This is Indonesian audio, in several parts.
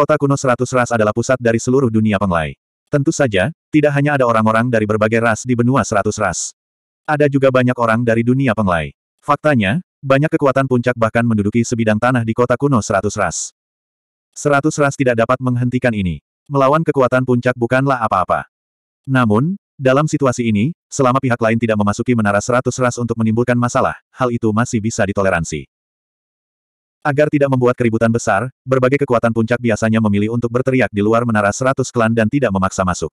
Kota kuno seratus ras adalah pusat dari seluruh dunia penglai. Tentu saja, tidak hanya ada orang-orang dari berbagai ras di benua seratus ras. Ada juga banyak orang dari dunia penglai. Faktanya, banyak kekuatan puncak bahkan menduduki sebidang tanah di kota kuno seratus ras. Seratus ras tidak dapat menghentikan ini. Melawan kekuatan puncak bukanlah apa-apa. Namun, dalam situasi ini, selama pihak lain tidak memasuki menara seratus ras untuk menimbulkan masalah, hal itu masih bisa ditoleransi. Agar tidak membuat keributan besar, berbagai kekuatan puncak biasanya memilih untuk berteriak di luar menara seratus klan dan tidak memaksa masuk.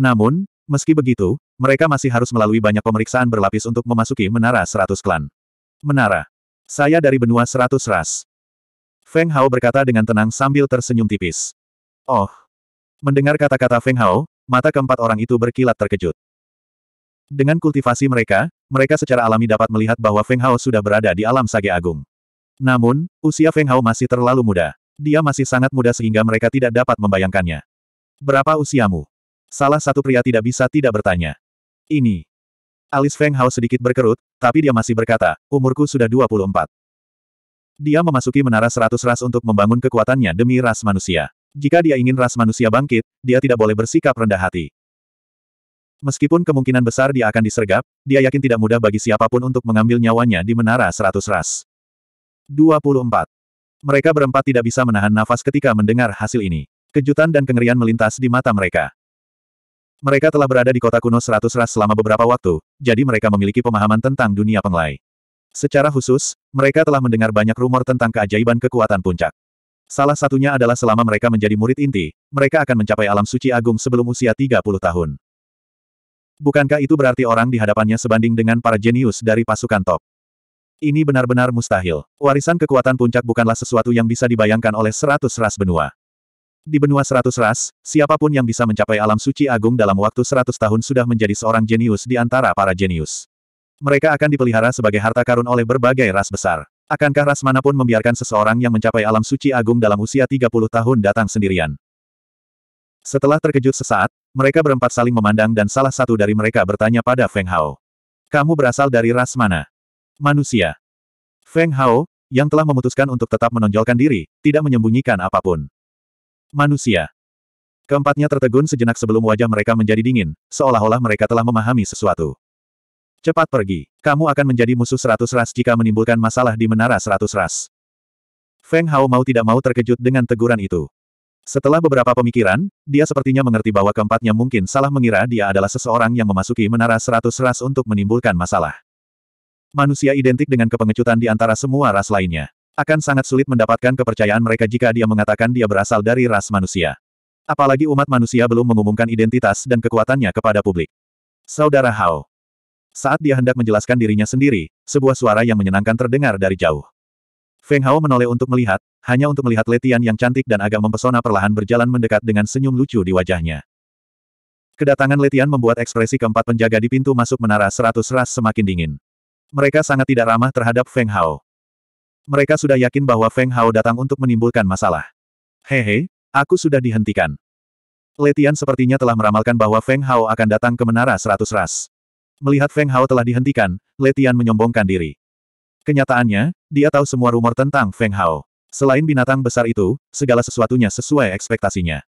Namun, meski begitu, mereka masih harus melalui banyak pemeriksaan berlapis untuk memasuki menara seratus klan. Menara. Saya dari benua seratus ras. Feng Hao berkata dengan tenang sambil tersenyum tipis. Oh. Mendengar kata-kata Feng Hao, mata keempat orang itu berkilat terkejut. Dengan kultivasi mereka, mereka secara alami dapat melihat bahwa Feng Hao sudah berada di alam sage agung. Namun, usia Feng Hao masih terlalu muda. Dia masih sangat muda sehingga mereka tidak dapat membayangkannya. Berapa usiamu? Salah satu pria tidak bisa tidak bertanya. Ini. Alis Feng Hao sedikit berkerut, tapi dia masih berkata, umurku sudah 24. Dia memasuki menara seratus ras untuk membangun kekuatannya demi ras manusia. Jika dia ingin ras manusia bangkit, dia tidak boleh bersikap rendah hati. Meskipun kemungkinan besar dia akan disergap, dia yakin tidak mudah bagi siapapun untuk mengambil nyawanya di menara seratus ras. 24. Mereka berempat tidak bisa menahan nafas ketika mendengar hasil ini. Kejutan dan kengerian melintas di mata mereka. Mereka telah berada di kota kuno seratus ras selama beberapa waktu, jadi mereka memiliki pemahaman tentang dunia penglai. Secara khusus, mereka telah mendengar banyak rumor tentang keajaiban kekuatan puncak. Salah satunya adalah selama mereka menjadi murid inti, mereka akan mencapai alam suci agung sebelum usia 30 tahun. Bukankah itu berarti orang di hadapannya sebanding dengan para jenius dari pasukan top? Ini benar-benar mustahil. Warisan kekuatan puncak bukanlah sesuatu yang bisa dibayangkan oleh seratus ras benua. Di benua seratus ras, siapapun yang bisa mencapai alam suci agung dalam waktu seratus tahun sudah menjadi seorang jenius di antara para jenius. Mereka akan dipelihara sebagai harta karun oleh berbagai ras besar. Akankah ras manapun membiarkan seseorang yang mencapai alam suci agung dalam usia 30 tahun datang sendirian? Setelah terkejut sesaat, mereka berempat saling memandang dan salah satu dari mereka bertanya pada Feng Hao. Kamu berasal dari ras mana? Manusia. Feng Hao, yang telah memutuskan untuk tetap menonjolkan diri, tidak menyembunyikan apapun. Manusia. Keempatnya tertegun sejenak sebelum wajah mereka menjadi dingin, seolah-olah mereka telah memahami sesuatu. Cepat pergi. Kamu akan menjadi musuh seratus ras jika menimbulkan masalah di menara seratus ras. Feng Hao mau tidak mau terkejut dengan teguran itu. Setelah beberapa pemikiran, dia sepertinya mengerti bahwa keempatnya mungkin salah mengira dia adalah seseorang yang memasuki menara seratus ras untuk menimbulkan masalah. Manusia identik dengan kepengecutan di antara semua ras lainnya. Akan sangat sulit mendapatkan kepercayaan mereka jika dia mengatakan dia berasal dari ras manusia. Apalagi umat manusia belum mengumumkan identitas dan kekuatannya kepada publik. Saudara Hao. Saat dia hendak menjelaskan dirinya sendiri, sebuah suara yang menyenangkan terdengar dari jauh. Feng Hao menoleh untuk melihat, hanya untuk melihat Letian yang cantik dan agak mempesona perlahan berjalan mendekat dengan senyum lucu di wajahnya. Kedatangan Letian membuat ekspresi keempat penjaga di pintu masuk menara seratus ras semakin dingin. Mereka sangat tidak ramah terhadap Feng Hao. Mereka sudah yakin bahwa Feng Hao datang untuk menimbulkan masalah. Hehe, aku sudah dihentikan. Letian sepertinya telah meramalkan bahwa Feng Hao akan datang ke Menara Seratus Ras. Melihat Feng Hao telah dihentikan, Letian menyombongkan diri. Kenyataannya, dia tahu semua rumor tentang Feng Hao. Selain binatang besar itu, segala sesuatunya sesuai ekspektasinya.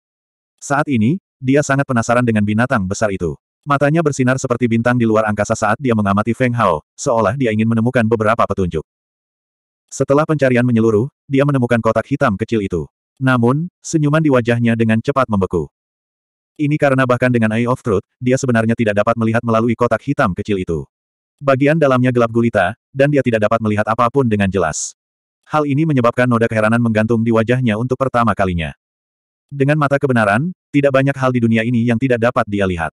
Saat ini, dia sangat penasaran dengan binatang besar itu. Matanya bersinar seperti bintang di luar angkasa saat dia mengamati Feng Hao, seolah dia ingin menemukan beberapa petunjuk. Setelah pencarian menyeluruh, dia menemukan kotak hitam kecil itu. Namun, senyuman di wajahnya dengan cepat membeku. Ini karena bahkan dengan Eye of Truth, dia sebenarnya tidak dapat melihat melalui kotak hitam kecil itu. Bagian dalamnya gelap gulita, dan dia tidak dapat melihat apapun dengan jelas. Hal ini menyebabkan noda keheranan menggantung di wajahnya untuk pertama kalinya. Dengan mata kebenaran, tidak banyak hal di dunia ini yang tidak dapat dia lihat.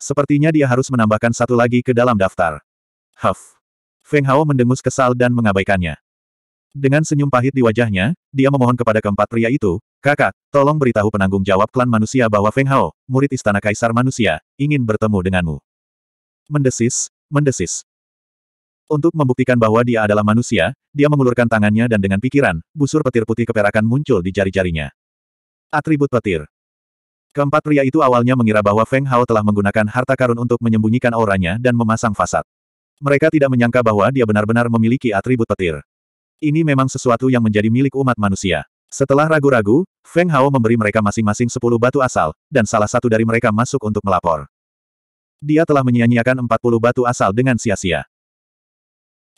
Sepertinya dia harus menambahkan satu lagi ke dalam daftar. Huff. Feng Hao mendengus kesal dan mengabaikannya. Dengan senyum pahit di wajahnya, dia memohon kepada keempat pria itu, Kakak, tolong beritahu penanggung jawab klan manusia bahwa Feng Hao, murid istana kaisar manusia, ingin bertemu denganmu. Mendesis, mendesis. Untuk membuktikan bahwa dia adalah manusia, dia mengulurkan tangannya dan dengan pikiran, busur petir putih keperakan muncul di jari-jarinya. Atribut petir. Keempat pria itu awalnya mengira bahwa Feng Hao telah menggunakan harta karun untuk menyembunyikan auranya dan memasang fasad. Mereka tidak menyangka bahwa dia benar-benar memiliki atribut petir. Ini memang sesuatu yang menjadi milik umat manusia. Setelah ragu-ragu, Feng Hao memberi mereka masing-masing sepuluh batu asal, dan salah satu dari mereka masuk untuk melapor. Dia telah menyia-nyiakan empat puluh batu asal dengan sia-sia.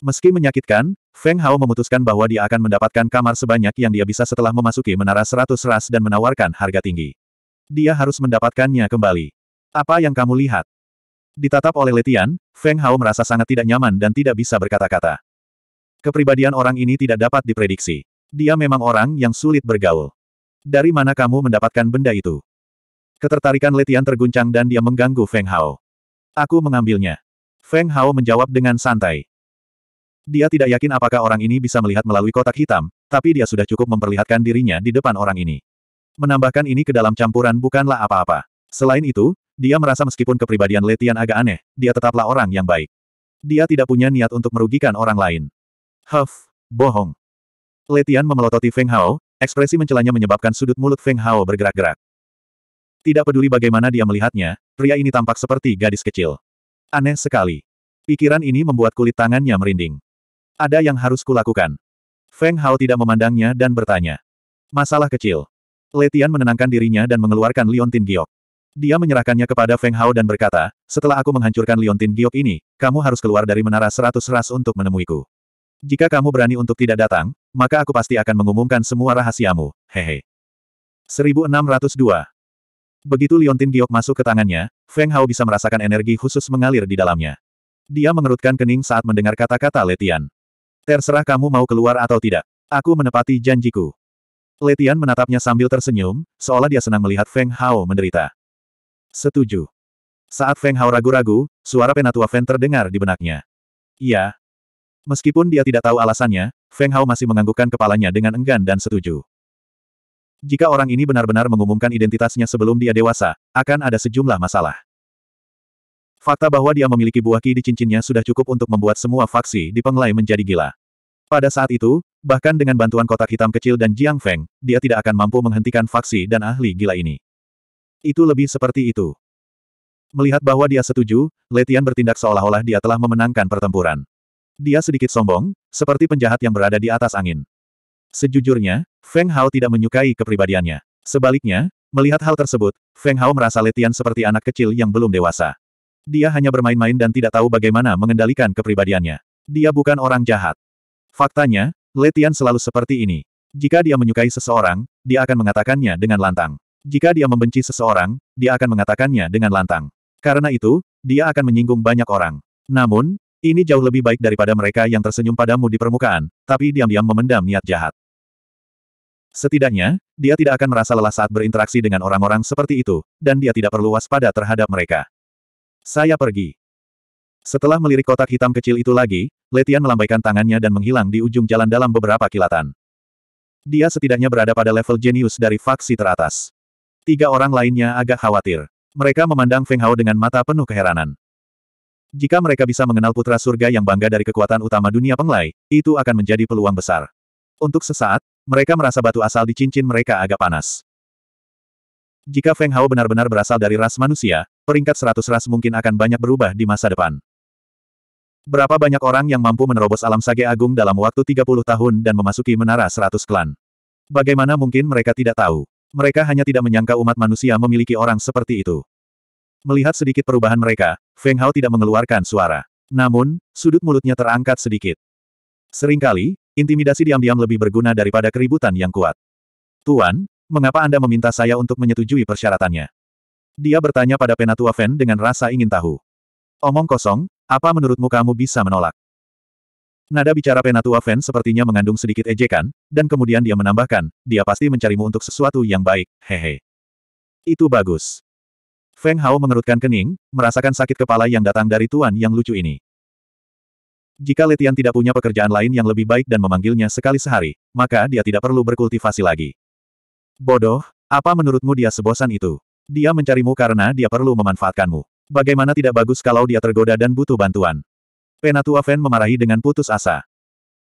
Meski menyakitkan, Feng Hao memutuskan bahwa dia akan mendapatkan kamar sebanyak yang dia bisa setelah memasuki menara seratus ras dan menawarkan harga tinggi. Dia harus mendapatkannya kembali. Apa yang kamu lihat? Ditatap oleh Letian, Feng Hao merasa sangat tidak nyaman dan tidak bisa berkata-kata. Kepribadian orang ini tidak dapat diprediksi. Dia memang orang yang sulit bergaul. Dari mana kamu mendapatkan benda itu? Ketertarikan Letian terguncang dan dia mengganggu Feng Hao. Aku mengambilnya. Feng Hao menjawab dengan santai. Dia tidak yakin apakah orang ini bisa melihat melalui kotak hitam, tapi dia sudah cukup memperlihatkan dirinya di depan orang ini. Menambahkan ini ke dalam campuran bukanlah apa-apa. Selain itu, dia merasa meskipun kepribadian Letian agak aneh, dia tetaplah orang yang baik. Dia tidak punya niat untuk merugikan orang lain. Huff, bohong. Letian memelototi Feng Hao, ekspresi mencelanya menyebabkan sudut mulut Feng Hao bergerak-gerak. Tidak peduli bagaimana dia melihatnya, pria ini tampak seperti gadis kecil. Aneh sekali. Pikiran ini membuat kulit tangannya merinding. Ada yang harus kulakukan. Feng Hao tidak memandangnya dan bertanya. Masalah kecil. Letian menenangkan dirinya dan mengeluarkan Liontin Giok. Dia menyerahkannya kepada Feng Hao dan berkata, setelah aku menghancurkan Liontin Giok ini, kamu harus keluar dari menara seratus ras untuk menemuiku. Jika kamu berani untuk tidak datang, maka aku pasti akan mengumumkan semua rahasiamu, hehe. 1602 Begitu Liontin Giok masuk ke tangannya, Feng Hao bisa merasakan energi khusus mengalir di dalamnya. Dia mengerutkan kening saat mendengar kata-kata Letian. Terserah kamu mau keluar atau tidak. Aku menepati janjiku. Letian menatapnya sambil tersenyum, seolah dia senang melihat Feng Hao menderita. Setuju. Saat Feng Hao ragu-ragu, suara penatua Feng terdengar di benaknya. Iya. Meskipun dia tidak tahu alasannya, Feng Hao masih menganggukkan kepalanya dengan enggan dan setuju. Jika orang ini benar-benar mengumumkan identitasnya sebelum dia dewasa, akan ada sejumlah masalah. Fakta bahwa dia memiliki buah ki di cincinnya sudah cukup untuk membuat semua faksi di Penglai menjadi gila. Pada saat itu, bahkan dengan bantuan kotak hitam kecil dan Jiang Feng, dia tidak akan mampu menghentikan faksi dan ahli gila ini. Itu lebih seperti itu. Melihat bahwa dia setuju, Letian bertindak seolah-olah dia telah memenangkan pertempuran. Dia sedikit sombong, seperti penjahat yang berada di atas angin. Sejujurnya, Feng Hao tidak menyukai kepribadiannya. Sebaliknya, melihat hal tersebut, Feng Hao merasa Letian seperti anak kecil yang belum dewasa. Dia hanya bermain-main dan tidak tahu bagaimana mengendalikan kepribadiannya. Dia bukan orang jahat. Faktanya, Letian selalu seperti ini. Jika dia menyukai seseorang, dia akan mengatakannya dengan lantang. Jika dia membenci seseorang, dia akan mengatakannya dengan lantang. Karena itu, dia akan menyinggung banyak orang. Namun, ini jauh lebih baik daripada mereka yang tersenyum padamu di permukaan, tapi diam-diam memendam niat jahat. Setidaknya, dia tidak akan merasa lelah saat berinteraksi dengan orang-orang seperti itu, dan dia tidak perlu waspada terhadap mereka. Saya pergi. Setelah melirik kotak hitam kecil itu lagi, Letian melambaikan tangannya dan menghilang di ujung jalan dalam beberapa kilatan. Dia setidaknya berada pada level jenius dari faksi teratas. Tiga orang lainnya agak khawatir. Mereka memandang Feng Hao dengan mata penuh keheranan. Jika mereka bisa mengenal putra surga yang bangga dari kekuatan utama dunia penglai, itu akan menjadi peluang besar. Untuk sesaat, mereka merasa batu asal di cincin mereka agak panas. Jika Feng Hao benar-benar berasal dari ras manusia, peringkat 100 ras mungkin akan banyak berubah di masa depan. Berapa banyak orang yang mampu menerobos alam sage agung dalam waktu 30 tahun dan memasuki menara 100 klan? Bagaimana mungkin mereka tidak tahu? Mereka hanya tidak menyangka umat manusia memiliki orang seperti itu. Melihat sedikit perubahan mereka, Feng Hao tidak mengeluarkan suara. Namun, sudut mulutnya terangkat sedikit. Seringkali, intimidasi diam-diam lebih berguna daripada keributan yang kuat. Tuan, mengapa Anda meminta saya untuk menyetujui persyaratannya? Dia bertanya pada Penatua Fen dengan rasa ingin tahu. Omong kosong, apa menurutmu kamu bisa menolak? Nada bicara Penatua Fen sepertinya mengandung sedikit ejekan, dan kemudian dia menambahkan, dia pasti mencarimu untuk sesuatu yang baik, hehe. Itu bagus. Feng Hao mengerutkan kening, merasakan sakit kepala yang datang dari tuan yang lucu ini. Jika Letian tidak punya pekerjaan lain yang lebih baik dan memanggilnya sekali sehari, maka dia tidak perlu berkultivasi lagi. Bodoh, apa menurutmu dia sebosan itu? Dia mencarimu karena dia perlu memanfaatkanmu. Bagaimana tidak bagus kalau dia tergoda dan butuh bantuan. Penatua Fen memarahi dengan putus asa.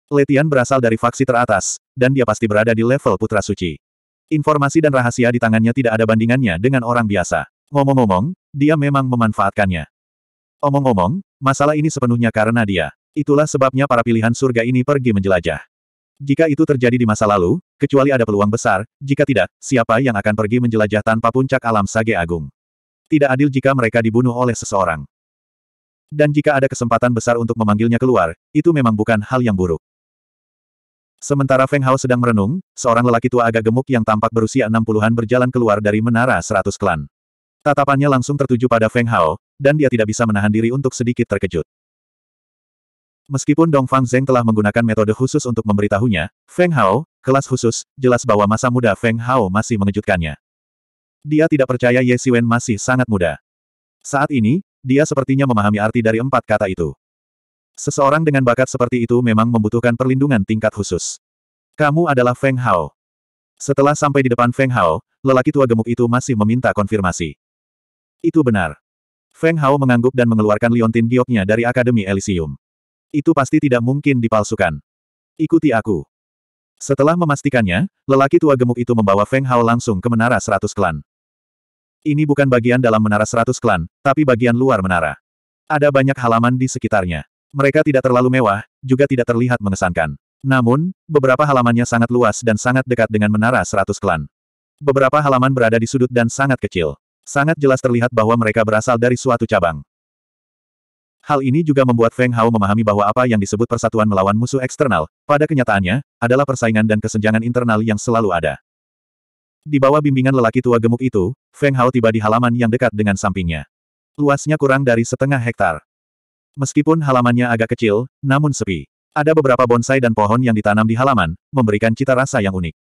Letian berasal dari faksi teratas, dan dia pasti berada di level Putra Suci. Informasi dan rahasia di tangannya tidak ada bandingannya dengan orang biasa. Ngomong-ngomong, dia memang memanfaatkannya. Omong-omong, masalah ini sepenuhnya karena dia. Itulah sebabnya para pilihan surga ini pergi menjelajah. Jika itu terjadi di masa lalu, kecuali ada peluang besar, jika tidak, siapa yang akan pergi menjelajah tanpa puncak alam sage agung? Tidak adil jika mereka dibunuh oleh seseorang. Dan jika ada kesempatan besar untuk memanggilnya keluar, itu memang bukan hal yang buruk. Sementara Feng Hao sedang merenung, seorang lelaki tua agak gemuk yang tampak berusia enam puluhan berjalan keluar dari menara Seratus klan. Tatapannya langsung tertuju pada Feng Hao, dan dia tidak bisa menahan diri untuk sedikit terkejut. Meskipun Dong Fang Zeng telah menggunakan metode khusus untuk memberitahunya, Feng Hao, kelas khusus, jelas bahwa masa muda Feng Hao masih mengejutkannya. Dia tidak percaya Ye Siwen masih sangat muda. Saat ini, dia sepertinya memahami arti dari empat kata itu. Seseorang dengan bakat seperti itu memang membutuhkan perlindungan tingkat khusus. Kamu adalah Feng Hao. Setelah sampai di depan Feng Hao, lelaki tua gemuk itu masih meminta konfirmasi. Itu benar. Feng Hao mengangguk dan mengeluarkan liontin gioknya dari Akademi Elysium. Itu pasti tidak mungkin dipalsukan. Ikuti aku. Setelah memastikannya, lelaki tua gemuk itu membawa Feng Hao langsung ke menara seratus klan. Ini bukan bagian dalam menara seratus klan, tapi bagian luar menara. Ada banyak halaman di sekitarnya. Mereka tidak terlalu mewah, juga tidak terlihat mengesankan. Namun, beberapa halamannya sangat luas dan sangat dekat dengan menara seratus klan. Beberapa halaman berada di sudut dan sangat kecil. Sangat jelas terlihat bahwa mereka berasal dari suatu cabang. Hal ini juga membuat Feng Hao memahami bahwa apa yang disebut persatuan melawan musuh eksternal, pada kenyataannya, adalah persaingan dan kesenjangan internal yang selalu ada. Di bawah bimbingan lelaki tua gemuk itu, Feng Hao tiba di halaman yang dekat dengan sampingnya. Luasnya kurang dari setengah hektar. Meskipun halamannya agak kecil, namun sepi. Ada beberapa bonsai dan pohon yang ditanam di halaman, memberikan cita rasa yang unik.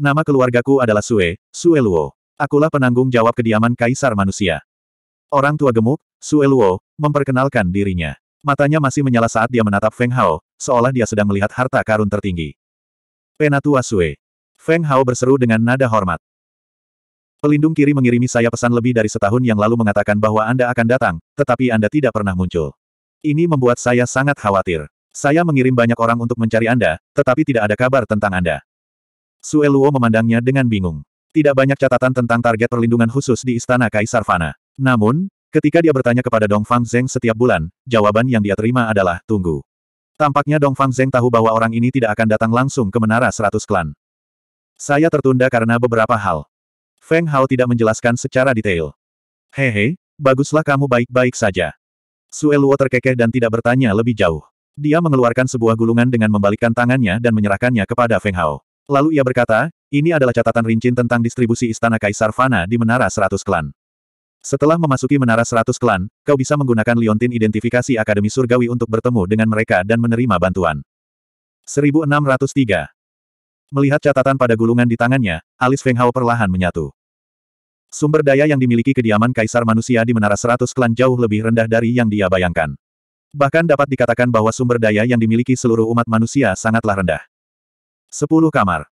Nama keluargaku adalah Sue, Sue Luo. Akulah penanggung jawab kediaman Kaisar Manusia. Orang tua gemuk, Sue Luo, memperkenalkan dirinya. Matanya masih menyala saat dia menatap Feng Hao, seolah dia sedang melihat harta karun tertinggi. Penatua Sue, Feng Hao berseru dengan nada hormat. Pelindung kiri mengirimi saya pesan lebih dari setahun yang lalu mengatakan bahwa Anda akan datang, tetapi Anda tidak pernah muncul. Ini membuat saya sangat khawatir. Saya mengirim banyak orang untuk mencari Anda, tetapi tidak ada kabar tentang Anda. Sue Luo memandangnya dengan bingung. Tidak banyak catatan tentang target perlindungan khusus di Istana Kaisar Fana. Namun, ketika dia bertanya kepada Dong Fang Zeng setiap bulan, jawaban yang dia terima adalah, tunggu. Tampaknya Dong Fang Zeng tahu bahwa orang ini tidak akan datang langsung ke Menara Seratus Klan. Saya tertunda karena beberapa hal. Feng Hao tidak menjelaskan secara detail. Hehe, baguslah kamu baik-baik saja. Sue Luo terkekeh dan tidak bertanya lebih jauh. Dia mengeluarkan sebuah gulungan dengan membalikkan tangannya dan menyerahkannya kepada Feng Hao. Lalu ia berkata, ini adalah catatan rincin tentang distribusi Istana Kaisar Fana di Menara Seratus Klan. Setelah memasuki Menara Seratus Klan, kau bisa menggunakan liontin identifikasi Akademi Surgawi untuk bertemu dengan mereka dan menerima bantuan. 1603. Melihat catatan pada gulungan di tangannya, alis Feng Hao perlahan menyatu. Sumber daya yang dimiliki kediaman kaisar manusia di Menara Seratus Klan jauh lebih rendah dari yang dia bayangkan. Bahkan dapat dikatakan bahwa sumber daya yang dimiliki seluruh umat manusia sangatlah rendah. 10 kamar.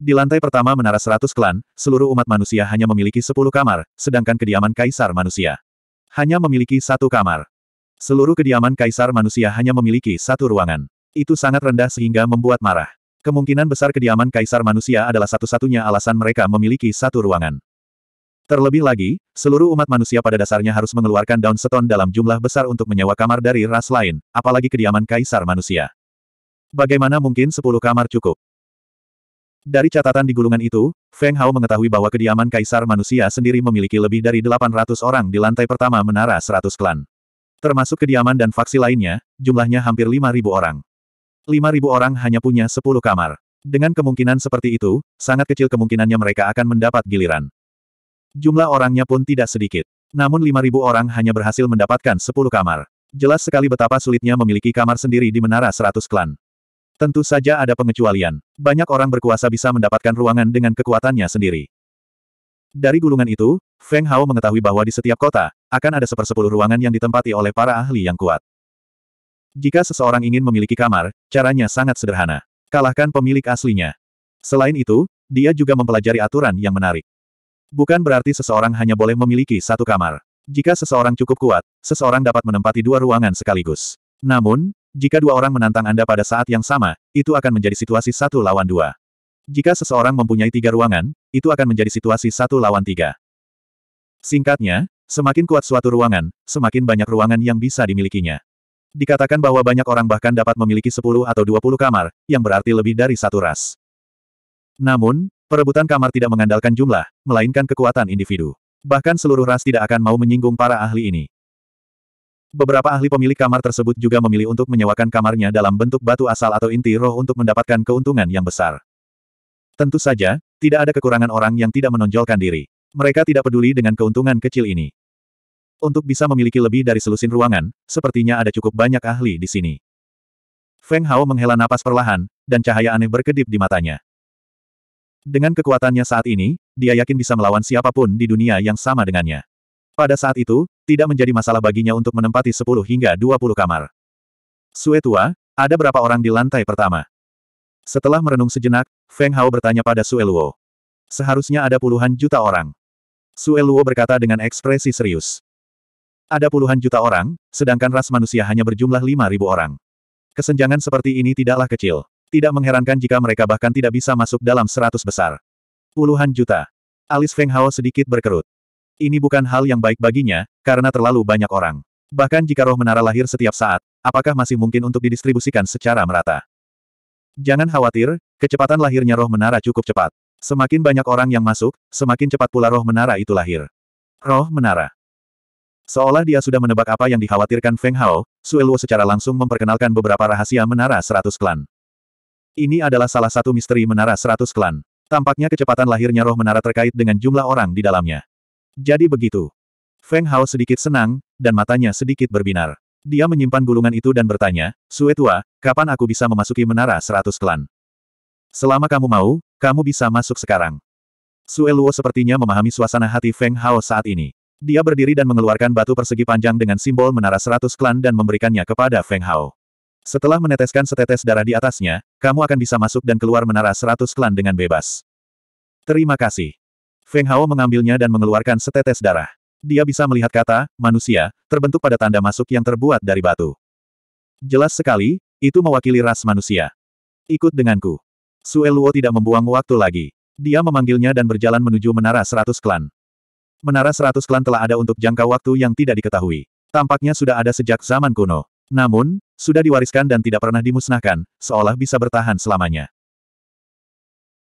Di lantai pertama Menara Seratus Klan, seluruh umat manusia hanya memiliki 10 kamar, sedangkan kediaman kaisar manusia hanya memiliki satu kamar. Seluruh kediaman kaisar manusia hanya memiliki satu ruangan. Itu sangat rendah sehingga membuat marah. Kemungkinan besar kediaman kaisar manusia adalah satu-satunya alasan mereka memiliki satu ruangan. Terlebih lagi, seluruh umat manusia pada dasarnya harus mengeluarkan downstone dalam jumlah besar untuk menyewa kamar dari ras lain, apalagi kediaman kaisar manusia. Bagaimana mungkin 10 kamar cukup? Dari catatan di gulungan itu, Feng Hao mengetahui bahwa kediaman kaisar manusia sendiri memiliki lebih dari 800 orang di lantai pertama menara 100 klan. Termasuk kediaman dan faksi lainnya, jumlahnya hampir 5.000 orang. Lima ribu orang hanya punya sepuluh kamar. Dengan kemungkinan seperti itu, sangat kecil kemungkinannya mereka akan mendapat giliran. Jumlah orangnya pun tidak sedikit. Namun lima ribu orang hanya berhasil mendapatkan sepuluh kamar. Jelas sekali betapa sulitnya memiliki kamar sendiri di Menara seratus Klan. Tentu saja ada pengecualian. Banyak orang berkuasa bisa mendapatkan ruangan dengan kekuatannya sendiri. Dari gulungan itu, Feng Hao mengetahui bahwa di setiap kota, akan ada sepersepuluh ruangan yang ditempati oleh para ahli yang kuat. Jika seseorang ingin memiliki kamar, caranya sangat sederhana. Kalahkan pemilik aslinya. Selain itu, dia juga mempelajari aturan yang menarik. Bukan berarti seseorang hanya boleh memiliki satu kamar. Jika seseorang cukup kuat, seseorang dapat menempati dua ruangan sekaligus. Namun, jika dua orang menantang Anda pada saat yang sama, itu akan menjadi situasi satu lawan dua. Jika seseorang mempunyai tiga ruangan, itu akan menjadi situasi satu lawan tiga. Singkatnya, semakin kuat suatu ruangan, semakin banyak ruangan yang bisa dimilikinya. Dikatakan bahwa banyak orang bahkan dapat memiliki 10 atau 20 kamar, yang berarti lebih dari satu ras. Namun, perebutan kamar tidak mengandalkan jumlah, melainkan kekuatan individu. Bahkan seluruh ras tidak akan mau menyinggung para ahli ini. Beberapa ahli pemilik kamar tersebut juga memilih untuk menyewakan kamarnya dalam bentuk batu asal atau inti roh untuk mendapatkan keuntungan yang besar. Tentu saja, tidak ada kekurangan orang yang tidak menonjolkan diri. Mereka tidak peduli dengan keuntungan kecil ini. Untuk bisa memiliki lebih dari selusin ruangan, sepertinya ada cukup banyak ahli di sini. Feng Hao menghela napas perlahan, dan cahaya aneh berkedip di matanya. Dengan kekuatannya saat ini, dia yakin bisa melawan siapapun di dunia yang sama dengannya. Pada saat itu, tidak menjadi masalah baginya untuk menempati 10 hingga 20 kamar. Sue tua, ada berapa orang di lantai pertama? Setelah merenung sejenak, Feng Hao bertanya pada Sue Luo. Seharusnya ada puluhan juta orang. Sue Luo berkata dengan ekspresi serius. Ada puluhan juta orang, sedangkan ras manusia hanya berjumlah lima ribu orang. Kesenjangan seperti ini tidaklah kecil. Tidak mengherankan jika mereka bahkan tidak bisa masuk dalam seratus besar. Puluhan juta. Alis Feng Hao sedikit berkerut. Ini bukan hal yang baik baginya, karena terlalu banyak orang. Bahkan jika roh menara lahir setiap saat, apakah masih mungkin untuk didistribusikan secara merata? Jangan khawatir, kecepatan lahirnya roh menara cukup cepat. Semakin banyak orang yang masuk, semakin cepat pula roh menara itu lahir. Roh menara. Seolah dia sudah menebak apa yang dikhawatirkan Feng Hao, Luo secara langsung memperkenalkan beberapa rahasia Menara Seratus Klan. Ini adalah salah satu misteri Menara Seratus Klan. Tampaknya kecepatan lahirnya roh menara terkait dengan jumlah orang di dalamnya. Jadi begitu. Feng Hao sedikit senang, dan matanya sedikit berbinar. Dia menyimpan gulungan itu dan bertanya, Sue Tua, kapan aku bisa memasuki Menara Seratus Klan? Selama kamu mau, kamu bisa masuk sekarang. Sue Luo sepertinya memahami suasana hati Feng Hao saat ini. Dia berdiri dan mengeluarkan batu persegi panjang dengan simbol menara seratus klan dan memberikannya kepada Feng Hao. Setelah meneteskan setetes darah di atasnya, kamu akan bisa masuk dan keluar menara seratus klan dengan bebas. Terima kasih. Feng Hao mengambilnya dan mengeluarkan setetes darah. Dia bisa melihat kata, manusia, terbentuk pada tanda masuk yang terbuat dari batu. Jelas sekali, itu mewakili ras manusia. Ikut denganku. Sue Luo tidak membuang waktu lagi. Dia memanggilnya dan berjalan menuju menara seratus klan. Menara seratus klan telah ada untuk jangka waktu yang tidak diketahui. Tampaknya sudah ada sejak zaman kuno. Namun, sudah diwariskan dan tidak pernah dimusnahkan, seolah bisa bertahan selamanya.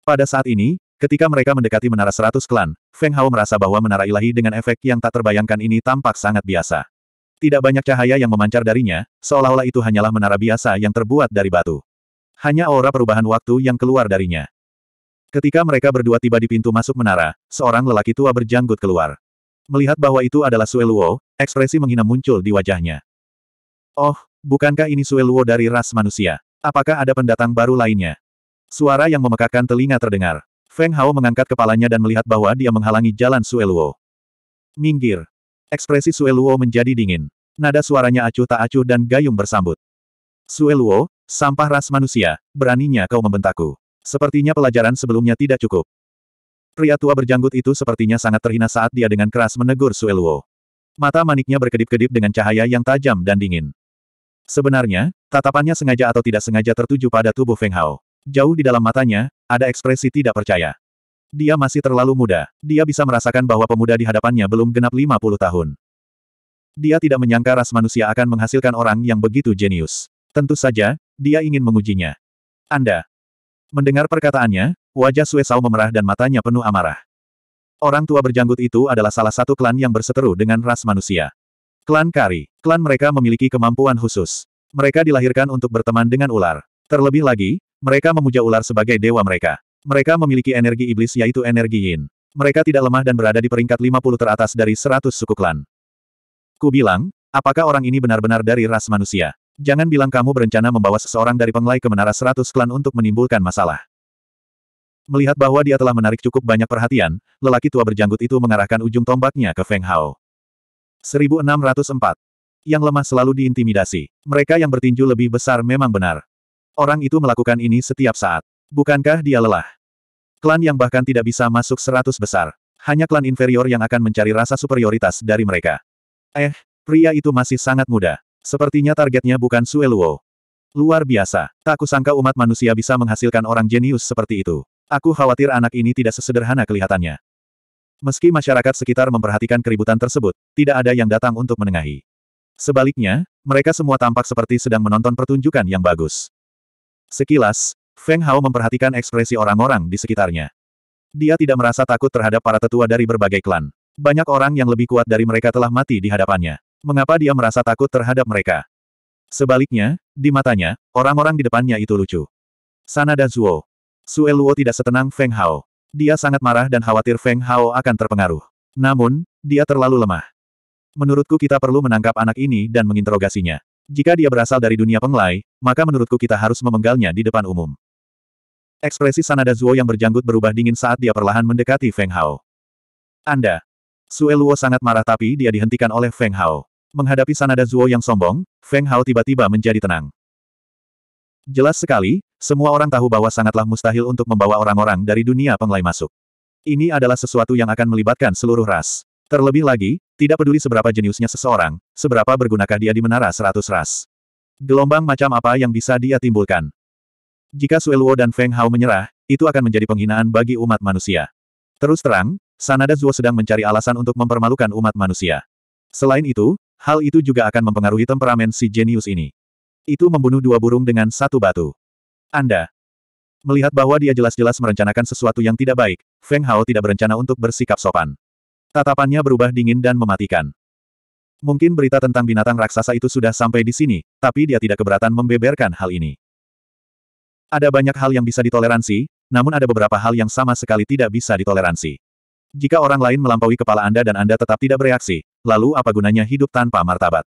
Pada saat ini, ketika mereka mendekati menara seratus klan, Feng Hao merasa bahwa menara ilahi dengan efek yang tak terbayangkan ini tampak sangat biasa. Tidak banyak cahaya yang memancar darinya, seolah-olah itu hanyalah menara biasa yang terbuat dari batu. Hanya aura perubahan waktu yang keluar darinya. Ketika mereka berdua tiba di pintu masuk menara, seorang lelaki tua berjanggut keluar. Melihat bahwa itu adalah Sue Luo, ekspresi menghina muncul di wajahnya. Oh, bukankah ini Sue Luo dari ras manusia? Apakah ada pendatang baru lainnya? Suara yang memekakkan telinga terdengar. Feng Hao mengangkat kepalanya dan melihat bahwa dia menghalangi jalan Sue Luo. Minggir. Ekspresi Sue Luo menjadi dingin. Nada suaranya acuh tak acuh dan gayung bersambut. Sue Luo, sampah ras manusia, beraninya kau membentakku. Sepertinya pelajaran sebelumnya tidak cukup. Pria tua berjanggut itu sepertinya sangat terhina saat dia dengan keras menegur Sueluo. Mata maniknya berkedip-kedip dengan cahaya yang tajam dan dingin. Sebenarnya, tatapannya sengaja atau tidak sengaja tertuju pada tubuh Feng Hao. Jauh di dalam matanya, ada ekspresi tidak percaya. Dia masih terlalu muda. Dia bisa merasakan bahwa pemuda di hadapannya belum genap 50 tahun. Dia tidak menyangka ras manusia akan menghasilkan orang yang begitu jenius. Tentu saja, dia ingin mengujinya. Anda, Mendengar perkataannya, wajah Sue Sao memerah dan matanya penuh amarah. Orang tua berjanggut itu adalah salah satu klan yang berseteru dengan ras manusia. Klan Kari. Klan mereka memiliki kemampuan khusus. Mereka dilahirkan untuk berteman dengan ular. Terlebih lagi, mereka memuja ular sebagai dewa mereka. Mereka memiliki energi iblis yaitu energi yin. Mereka tidak lemah dan berada di peringkat 50 teratas dari 100 suku klan. Ku bilang, apakah orang ini benar-benar dari ras manusia? Jangan bilang kamu berencana membawa seseorang dari penglai ke Menara Seratus Klan untuk menimbulkan masalah. Melihat bahwa dia telah menarik cukup banyak perhatian, lelaki tua berjanggut itu mengarahkan ujung tombaknya ke Feng Hao. 1604. Yang lemah selalu diintimidasi. Mereka yang bertinju lebih besar memang benar. Orang itu melakukan ini setiap saat. Bukankah dia lelah? Klan yang bahkan tidak bisa masuk seratus besar. Hanya klan inferior yang akan mencari rasa superioritas dari mereka. Eh, pria itu masih sangat muda. Sepertinya targetnya bukan Sue Luo. Luar biasa. Tak kusangka umat manusia bisa menghasilkan orang jenius seperti itu. Aku khawatir anak ini tidak sesederhana kelihatannya. Meski masyarakat sekitar memperhatikan keributan tersebut, tidak ada yang datang untuk menengahi. Sebaliknya, mereka semua tampak seperti sedang menonton pertunjukan yang bagus. Sekilas, Feng Hao memperhatikan ekspresi orang-orang di sekitarnya. Dia tidak merasa takut terhadap para tetua dari berbagai klan. Banyak orang yang lebih kuat dari mereka telah mati di hadapannya. Mengapa dia merasa takut terhadap mereka? Sebaliknya, di matanya, orang-orang di depannya itu lucu. Sanada Zuo. Sue Luo tidak setenang Feng Hao. Dia sangat marah dan khawatir Feng Hao akan terpengaruh. Namun, dia terlalu lemah. Menurutku kita perlu menangkap anak ini dan menginterogasinya. Jika dia berasal dari dunia penglai, maka menurutku kita harus memenggalnya di depan umum. Ekspresi Sanada Zuo yang berjanggut berubah dingin saat dia perlahan mendekati Feng Hao. Anda, Sue Luo sangat marah tapi dia dihentikan oleh Feng Hao. Menghadapi Sanada Zuo yang sombong, Feng Hao tiba-tiba menjadi tenang. Jelas sekali, semua orang tahu bahwa sangatlah mustahil untuk membawa orang-orang dari dunia penglai masuk. Ini adalah sesuatu yang akan melibatkan seluruh ras. Terlebih lagi, tidak peduli seberapa jeniusnya seseorang, seberapa bergunakah dia di menara seratus ras. Gelombang macam apa yang bisa dia timbulkan. Jika Sueluo dan Feng Hao menyerah, itu akan menjadi penghinaan bagi umat manusia. Terus terang, Sanada Zuo sedang mencari alasan untuk mempermalukan umat manusia. Selain itu, hal itu juga akan mempengaruhi temperamen si jenius ini. Itu membunuh dua burung dengan satu batu. Anda melihat bahwa dia jelas-jelas merencanakan sesuatu yang tidak baik, Feng Hao tidak berencana untuk bersikap sopan. Tatapannya berubah dingin dan mematikan. Mungkin berita tentang binatang raksasa itu sudah sampai di sini, tapi dia tidak keberatan membeberkan hal ini. Ada banyak hal yang bisa ditoleransi, namun ada beberapa hal yang sama sekali tidak bisa ditoleransi. Jika orang lain melampaui kepala Anda dan Anda tetap tidak bereaksi, lalu apa gunanya hidup tanpa martabat?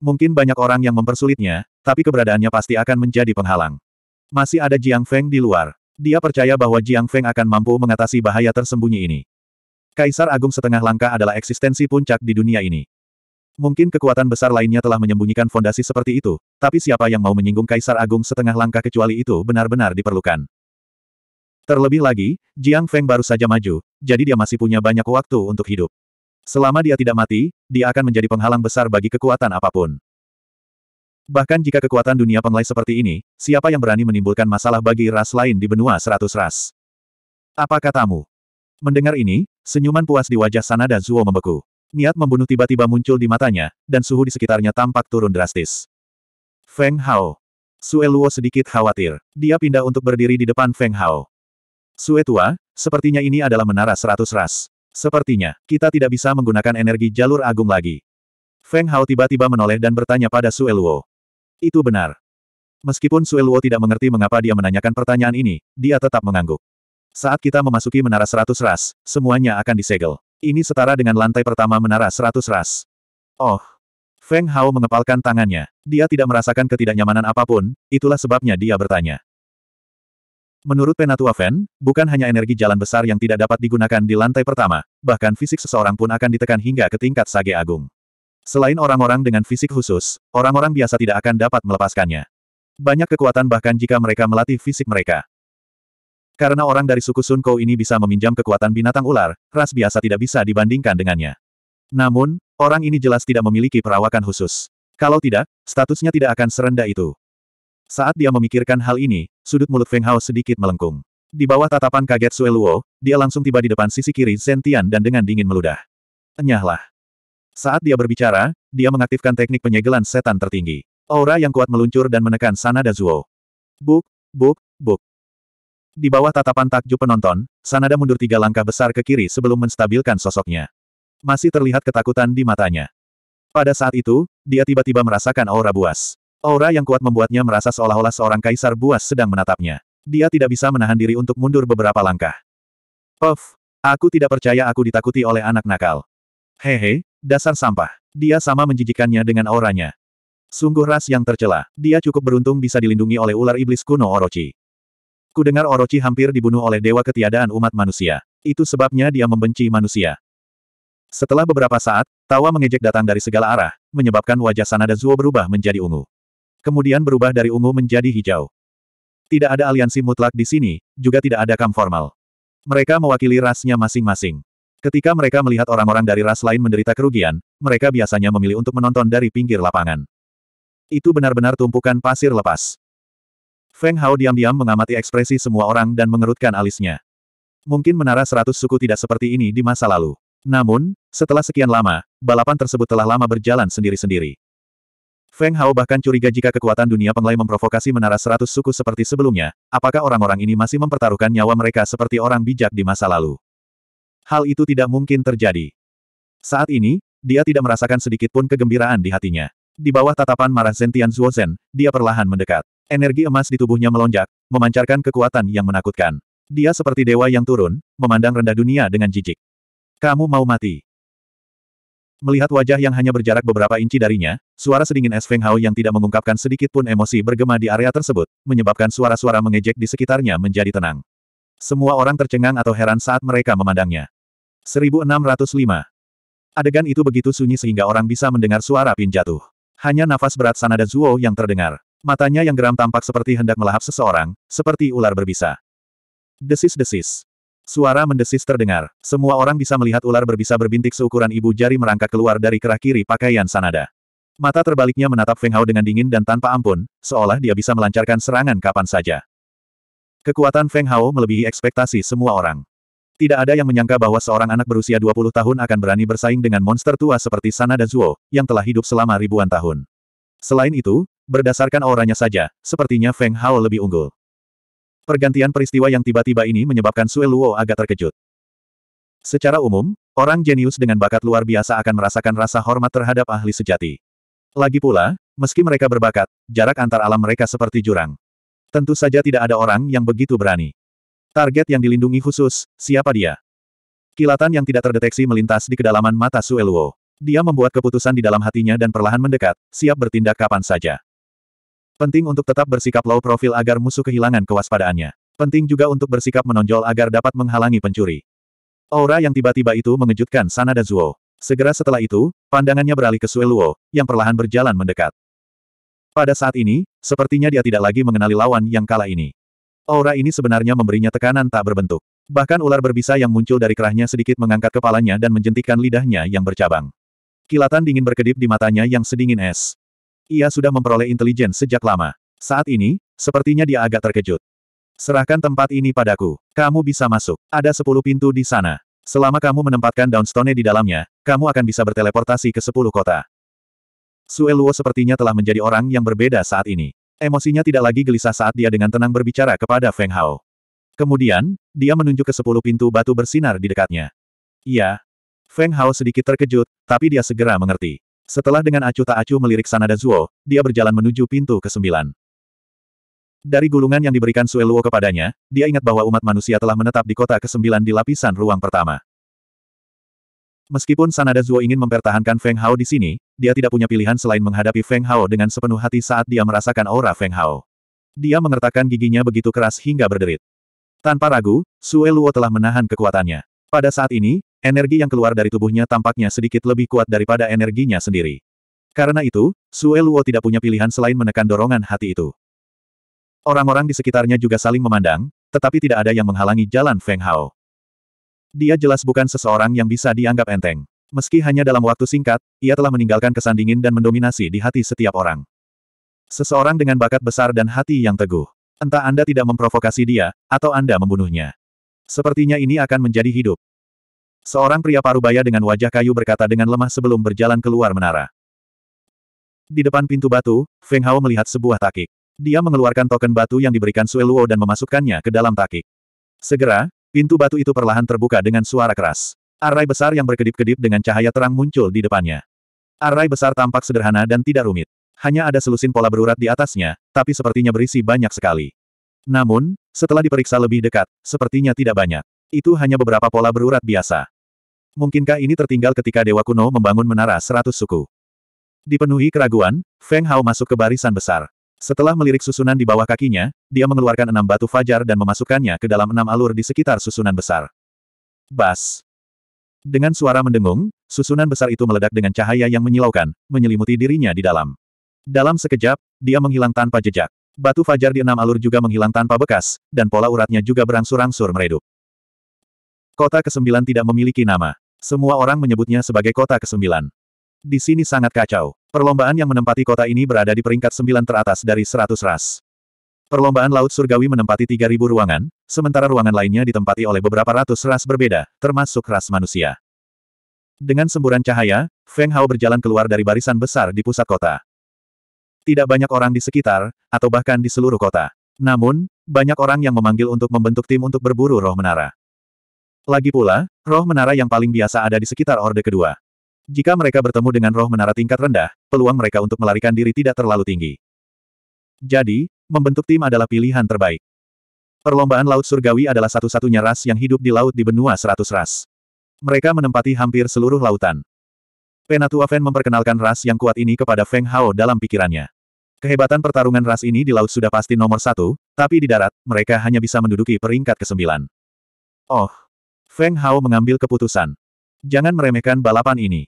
Mungkin banyak orang yang mempersulitnya, tapi keberadaannya pasti akan menjadi penghalang. Masih ada Jiang Feng di luar. Dia percaya bahwa Jiang Feng akan mampu mengatasi bahaya tersembunyi ini. Kaisar Agung Setengah Langkah adalah eksistensi puncak di dunia ini. Mungkin kekuatan besar lainnya telah menyembunyikan fondasi seperti itu, tapi siapa yang mau menyinggung Kaisar Agung Setengah Langkah kecuali itu benar-benar diperlukan. Terlebih lagi, Jiang Feng baru saja maju, jadi dia masih punya banyak waktu untuk hidup. Selama dia tidak mati, dia akan menjadi penghalang besar bagi kekuatan apapun. Bahkan jika kekuatan dunia penglai seperti ini, siapa yang berani menimbulkan masalah bagi ras lain di benua seratus ras? Apa katamu? Mendengar ini, senyuman puas di wajah sana dan Zuo membeku. Niat membunuh tiba-tiba muncul di matanya, dan suhu di sekitarnya tampak turun drastis. Feng Hao. Sue Luo sedikit khawatir. Dia pindah untuk berdiri di depan Feng Hao. Sue tua, sepertinya ini adalah menara seratus ras. Sepertinya, kita tidak bisa menggunakan energi jalur agung lagi. Feng Hao tiba-tiba menoleh dan bertanya pada Sue Luo. Itu benar. Meskipun Sue Luo tidak mengerti mengapa dia menanyakan pertanyaan ini, dia tetap mengangguk. Saat kita memasuki menara seratus ras, semuanya akan disegel. Ini setara dengan lantai pertama menara seratus ras. Oh. Feng Hao mengepalkan tangannya. Dia tidak merasakan ketidaknyamanan apapun, itulah sebabnya dia bertanya. Menurut Penatua Fen, bukan hanya energi jalan besar yang tidak dapat digunakan di lantai pertama, bahkan fisik seseorang pun akan ditekan hingga ke tingkat sage agung. Selain orang-orang dengan fisik khusus, orang-orang biasa tidak akan dapat melepaskannya. Banyak kekuatan bahkan jika mereka melatih fisik mereka. Karena orang dari suku Sun Sunko ini bisa meminjam kekuatan binatang ular, ras biasa tidak bisa dibandingkan dengannya. Namun, orang ini jelas tidak memiliki perawakan khusus. Kalau tidak, statusnya tidak akan serendah itu. Saat dia memikirkan hal ini, sudut mulut Feng Hao sedikit melengkung. Di bawah tatapan kaget Sue Luo, dia langsung tiba di depan sisi kiri Zentian dan dengan dingin meludah. Enyahlah. Saat dia berbicara, dia mengaktifkan teknik penyegelan setan tertinggi. Aura yang kuat meluncur dan menekan Sanada Zuo. Buk, buk, buk. Di bawah tatapan takjub penonton, Sanada mundur tiga langkah besar ke kiri sebelum menstabilkan sosoknya. Masih terlihat ketakutan di matanya. Pada saat itu, dia tiba-tiba merasakan aura buas. Aura yang kuat membuatnya merasa seolah-olah seorang kaisar buas sedang menatapnya. Dia tidak bisa menahan diri untuk mundur beberapa langkah. Puff, aku tidak percaya aku ditakuti oleh anak nakal. Hehe, dasar sampah. Dia sama menjijikannya dengan auranya. Sungguh ras yang tercela. Dia cukup beruntung bisa dilindungi oleh ular iblis kuno Orochi. Kudengar Orochi hampir dibunuh oleh dewa ketiadaan umat manusia. Itu sebabnya dia membenci manusia. Setelah beberapa saat, tawa mengejek datang dari segala arah, menyebabkan wajah Sanada Zuo berubah menjadi ungu kemudian berubah dari ungu menjadi hijau. Tidak ada aliansi mutlak di sini, juga tidak ada kam formal. Mereka mewakili rasnya masing-masing. Ketika mereka melihat orang-orang dari ras lain menderita kerugian, mereka biasanya memilih untuk menonton dari pinggir lapangan. Itu benar-benar tumpukan pasir lepas. Feng Hao diam-diam mengamati ekspresi semua orang dan mengerutkan alisnya. Mungkin menara seratus suku tidak seperti ini di masa lalu. Namun, setelah sekian lama, balapan tersebut telah lama berjalan sendiri-sendiri. Feng Hao bahkan curiga jika kekuatan dunia penglai memprovokasi menara seratus suku seperti sebelumnya, apakah orang-orang ini masih mempertaruhkan nyawa mereka seperti orang bijak di masa lalu. Hal itu tidak mungkin terjadi. Saat ini, dia tidak merasakan sedikit pun kegembiraan di hatinya. Di bawah tatapan marah Zentian Zuozen, dia perlahan mendekat. Energi emas di tubuhnya melonjak, memancarkan kekuatan yang menakutkan. Dia seperti dewa yang turun, memandang rendah dunia dengan jijik. Kamu mau mati. Melihat wajah yang hanya berjarak beberapa inci darinya, suara sedingin es Feng Hao yang tidak mengungkapkan sedikit pun emosi bergema di area tersebut, menyebabkan suara-suara mengejek di sekitarnya menjadi tenang. Semua orang tercengang atau heran saat mereka memandangnya. 1605. Adegan itu begitu sunyi sehingga orang bisa mendengar suara pin jatuh. Hanya nafas berat Sanada Zuo yang terdengar. Matanya yang geram tampak seperti hendak melahap seseorang, seperti ular berbisa. Desis-desis. Suara mendesis terdengar. Semua orang bisa melihat ular berbisa berbintik seukuran ibu jari merangkak keluar dari kerah kiri pakaian Sanada. Mata terbaliknya menatap Feng Hao dengan dingin dan tanpa ampun, seolah dia bisa melancarkan serangan kapan saja. Kekuatan Feng Hao melebihi ekspektasi semua orang. Tidak ada yang menyangka bahwa seorang anak berusia 20 tahun akan berani bersaing dengan monster tua seperti Sanada Zuo, yang telah hidup selama ribuan tahun. Selain itu, berdasarkan auranya saja, sepertinya Feng Hao lebih unggul. Pergantian peristiwa yang tiba-tiba ini menyebabkan Sue Luo agak terkejut. Secara umum, orang jenius dengan bakat luar biasa akan merasakan rasa hormat terhadap ahli sejati. Lagi pula, meski mereka berbakat, jarak antar alam mereka seperti jurang. Tentu saja tidak ada orang yang begitu berani. Target yang dilindungi khusus, siapa dia? Kilatan yang tidak terdeteksi melintas di kedalaman mata Sueluo. Dia membuat keputusan di dalam hatinya dan perlahan mendekat, siap bertindak kapan saja. Penting untuk tetap bersikap low profile agar musuh kehilangan kewaspadaannya. Penting juga untuk bersikap menonjol agar dapat menghalangi pencuri. Aura yang tiba-tiba itu mengejutkan Sanada Zuo. Segera setelah itu, pandangannya beralih ke Sueluo yang perlahan berjalan mendekat. Pada saat ini, sepertinya dia tidak lagi mengenali lawan yang kala ini. Aura ini sebenarnya memberinya tekanan tak berbentuk. Bahkan ular berbisa yang muncul dari kerahnya sedikit mengangkat kepalanya dan menjentikkan lidahnya yang bercabang. Kilatan dingin berkedip di matanya yang sedingin es. Ia sudah memperoleh intelijen sejak lama. Saat ini, sepertinya dia agak terkejut. Serahkan tempat ini padaku. Kamu bisa masuk. Ada sepuluh pintu di sana. Selama kamu menempatkan Downstone di dalamnya, kamu akan bisa berteleportasi ke sepuluh kota. Sueluo sepertinya telah menjadi orang yang berbeda saat ini. Emosinya tidak lagi gelisah saat dia dengan tenang berbicara kepada Feng Hao. Kemudian, dia menunjuk ke sepuluh pintu batu bersinar di dekatnya. Iya. Feng Hao sedikit terkejut, tapi dia segera mengerti. Setelah dengan acu tak acuh melirik Sanada Zuo, dia berjalan menuju pintu ke-9. Dari gulungan yang diberikan Sue Luo kepadanya, dia ingat bahwa umat manusia telah menetap di kota ke-9 di lapisan ruang pertama. Meskipun Sanada Zuo ingin mempertahankan Feng Hao di sini, dia tidak punya pilihan selain menghadapi Feng Hao dengan sepenuh hati saat dia merasakan aura Feng Hao. Dia mengertakkan giginya begitu keras hingga berderit. Tanpa ragu, Sue Luo telah menahan kekuatannya. Pada saat ini, energi yang keluar dari tubuhnya tampaknya sedikit lebih kuat daripada energinya sendiri. Karena itu, Sue Luo tidak punya pilihan selain menekan dorongan hati itu. Orang-orang di sekitarnya juga saling memandang, tetapi tidak ada yang menghalangi jalan Feng Hao. Dia jelas bukan seseorang yang bisa dianggap enteng. Meski hanya dalam waktu singkat, ia telah meninggalkan kesan dingin dan mendominasi di hati setiap orang. Seseorang dengan bakat besar dan hati yang teguh. Entah Anda tidak memprovokasi dia, atau Anda membunuhnya. Sepertinya ini akan menjadi hidup. Seorang pria parubaya dengan wajah kayu berkata dengan lemah sebelum berjalan keluar menara. Di depan pintu batu, Feng Hao melihat sebuah takik. Dia mengeluarkan token batu yang diberikan Sue Luo dan memasukkannya ke dalam takik. Segera, pintu batu itu perlahan terbuka dengan suara keras. Arai besar yang berkedip-kedip dengan cahaya terang muncul di depannya. Arai besar tampak sederhana dan tidak rumit. Hanya ada selusin pola berurat di atasnya, tapi sepertinya berisi banyak sekali. Namun, setelah diperiksa lebih dekat, sepertinya tidak banyak. Itu hanya beberapa pola berurat biasa. Mungkinkah ini tertinggal ketika Dewa Kuno membangun menara seratus suku? Dipenuhi keraguan, Feng Hao masuk ke barisan besar. Setelah melirik susunan di bawah kakinya, dia mengeluarkan enam batu fajar dan memasukkannya ke dalam enam alur di sekitar susunan besar. Bas! Dengan suara mendengung, susunan besar itu meledak dengan cahaya yang menyilaukan, menyelimuti dirinya di dalam. Dalam sekejap, dia menghilang tanpa jejak. Batu fajar di enam alur juga menghilang tanpa bekas, dan pola uratnya juga berangsur-angsur meredup. Kota ke-9 tidak memiliki nama. Semua orang menyebutnya sebagai kota ke-9. Di sini sangat kacau. Perlombaan yang menempati kota ini berada di peringkat 9 teratas dari 100 ras. Perlombaan Laut Surgawi menempati 3.000 ruangan, sementara ruangan lainnya ditempati oleh beberapa ratus ras berbeda, termasuk ras manusia. Dengan semburan cahaya, Feng Hao berjalan keluar dari barisan besar di pusat kota. Tidak banyak orang di sekitar, atau bahkan di seluruh kota. Namun, banyak orang yang memanggil untuk membentuk tim untuk berburu roh menara. Lagi pula, roh menara yang paling biasa ada di sekitar Orde Kedua. Jika mereka bertemu dengan roh menara tingkat rendah, peluang mereka untuk melarikan diri tidak terlalu tinggi. Jadi, membentuk tim adalah pilihan terbaik. Perlombaan Laut Surgawi adalah satu-satunya ras yang hidup di laut di benua seratus ras. Mereka menempati hampir seluruh lautan. Penatua Fen memperkenalkan ras yang kuat ini kepada Feng Hao dalam pikirannya. Kehebatan pertarungan ras ini di laut sudah pasti nomor satu, tapi di darat, mereka hanya bisa menduduki peringkat kesembilan. Oh! Feng Hao mengambil keputusan. Jangan meremehkan balapan ini.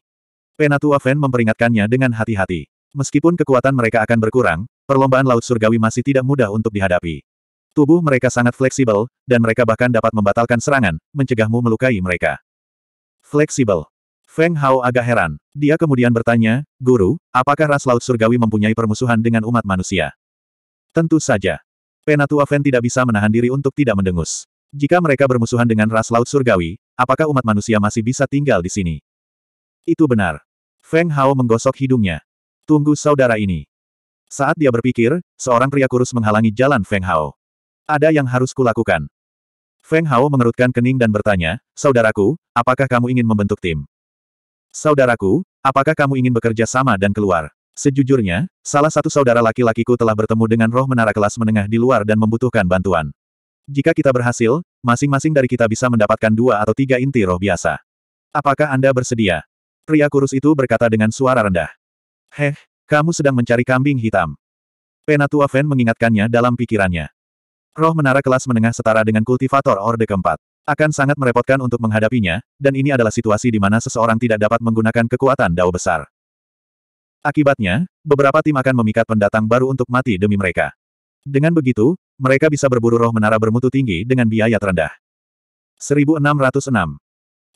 Penatua Feng memperingatkannya dengan hati-hati. Meskipun kekuatan mereka akan berkurang, perlombaan laut surgawi masih tidak mudah untuk dihadapi. Tubuh mereka sangat fleksibel, dan mereka bahkan dapat membatalkan serangan, mencegahmu melukai mereka. Fleksibel. Feng Hao agak heran. Dia kemudian bertanya, Guru, apakah ras laut surgawi mempunyai permusuhan dengan umat manusia? Tentu saja. Penatua Feng tidak bisa menahan diri untuk tidak mendengus. Jika mereka bermusuhan dengan ras laut surgawi, apakah umat manusia masih bisa tinggal di sini? Itu benar. Feng Hao menggosok hidungnya. Tunggu saudara ini. Saat dia berpikir, seorang pria kurus menghalangi jalan Feng Hao. Ada yang harus kulakukan. Feng Hao mengerutkan kening dan bertanya, Saudaraku, apakah kamu ingin membentuk tim? Saudaraku, apakah kamu ingin bekerja sama dan keluar? Sejujurnya, salah satu saudara laki-lakiku telah bertemu dengan roh menara kelas menengah di luar dan membutuhkan bantuan. Jika kita berhasil, masing-masing dari kita bisa mendapatkan dua atau tiga inti roh biasa. Apakah Anda bersedia? Pria kurus itu berkata dengan suara rendah. Heh, kamu sedang mencari kambing hitam. Penatua Fen mengingatkannya dalam pikirannya. Roh menara kelas menengah setara dengan kultivator orde keempat. Akan sangat merepotkan untuk menghadapinya, dan ini adalah situasi di mana seseorang tidak dapat menggunakan kekuatan dao besar. Akibatnya, beberapa tim akan memikat pendatang baru untuk mati demi mereka. Dengan begitu, mereka bisa berburu roh menara bermutu tinggi dengan biaya terendah. 1606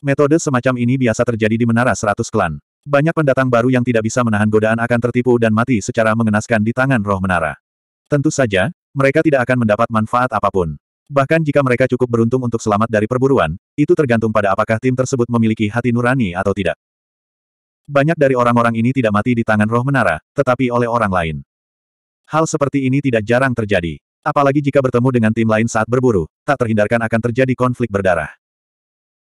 Metode semacam ini biasa terjadi di menara 100 klan. Banyak pendatang baru yang tidak bisa menahan godaan akan tertipu dan mati secara mengenaskan di tangan roh menara. Tentu saja, mereka tidak akan mendapat manfaat apapun. Bahkan jika mereka cukup beruntung untuk selamat dari perburuan, itu tergantung pada apakah tim tersebut memiliki hati nurani atau tidak. Banyak dari orang-orang ini tidak mati di tangan roh menara, tetapi oleh orang lain. Hal seperti ini tidak jarang terjadi. Apalagi jika bertemu dengan tim lain saat berburu, tak terhindarkan akan terjadi konflik berdarah.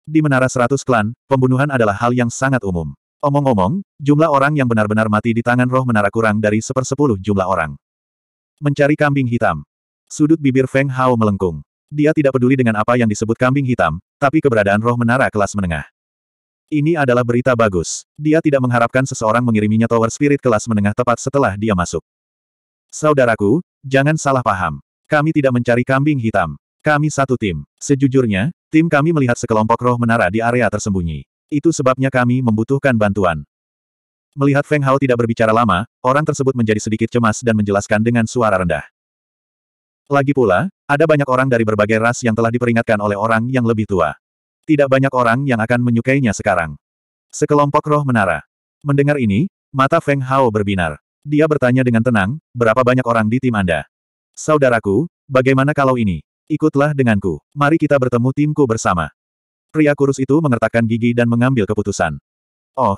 Di Menara Seratus Klan, pembunuhan adalah hal yang sangat umum. Omong-omong, jumlah orang yang benar-benar mati di tangan roh menara kurang dari sepersepuluh jumlah orang. Mencari kambing hitam. Sudut bibir Feng Hao melengkung. Dia tidak peduli dengan apa yang disebut kambing hitam, tapi keberadaan roh menara kelas menengah. Ini adalah berita bagus. Dia tidak mengharapkan seseorang mengiriminya tower spirit kelas menengah tepat setelah dia masuk. Saudaraku, jangan salah paham. Kami tidak mencari kambing hitam. Kami satu tim. Sejujurnya, tim kami melihat sekelompok roh menara di area tersembunyi. Itu sebabnya kami membutuhkan bantuan. Melihat Feng Hao tidak berbicara lama, orang tersebut menjadi sedikit cemas dan menjelaskan dengan suara rendah. Lagi pula, ada banyak orang dari berbagai ras yang telah diperingatkan oleh orang yang lebih tua. Tidak banyak orang yang akan menyukainya sekarang. Sekelompok roh menara. Mendengar ini, mata Feng Hao berbinar. Dia bertanya dengan tenang, berapa banyak orang di tim Anda? Saudaraku, bagaimana kalau ini? Ikutlah denganku. Mari kita bertemu timku bersama. Pria kurus itu mengertakkan gigi dan mengambil keputusan. Oh.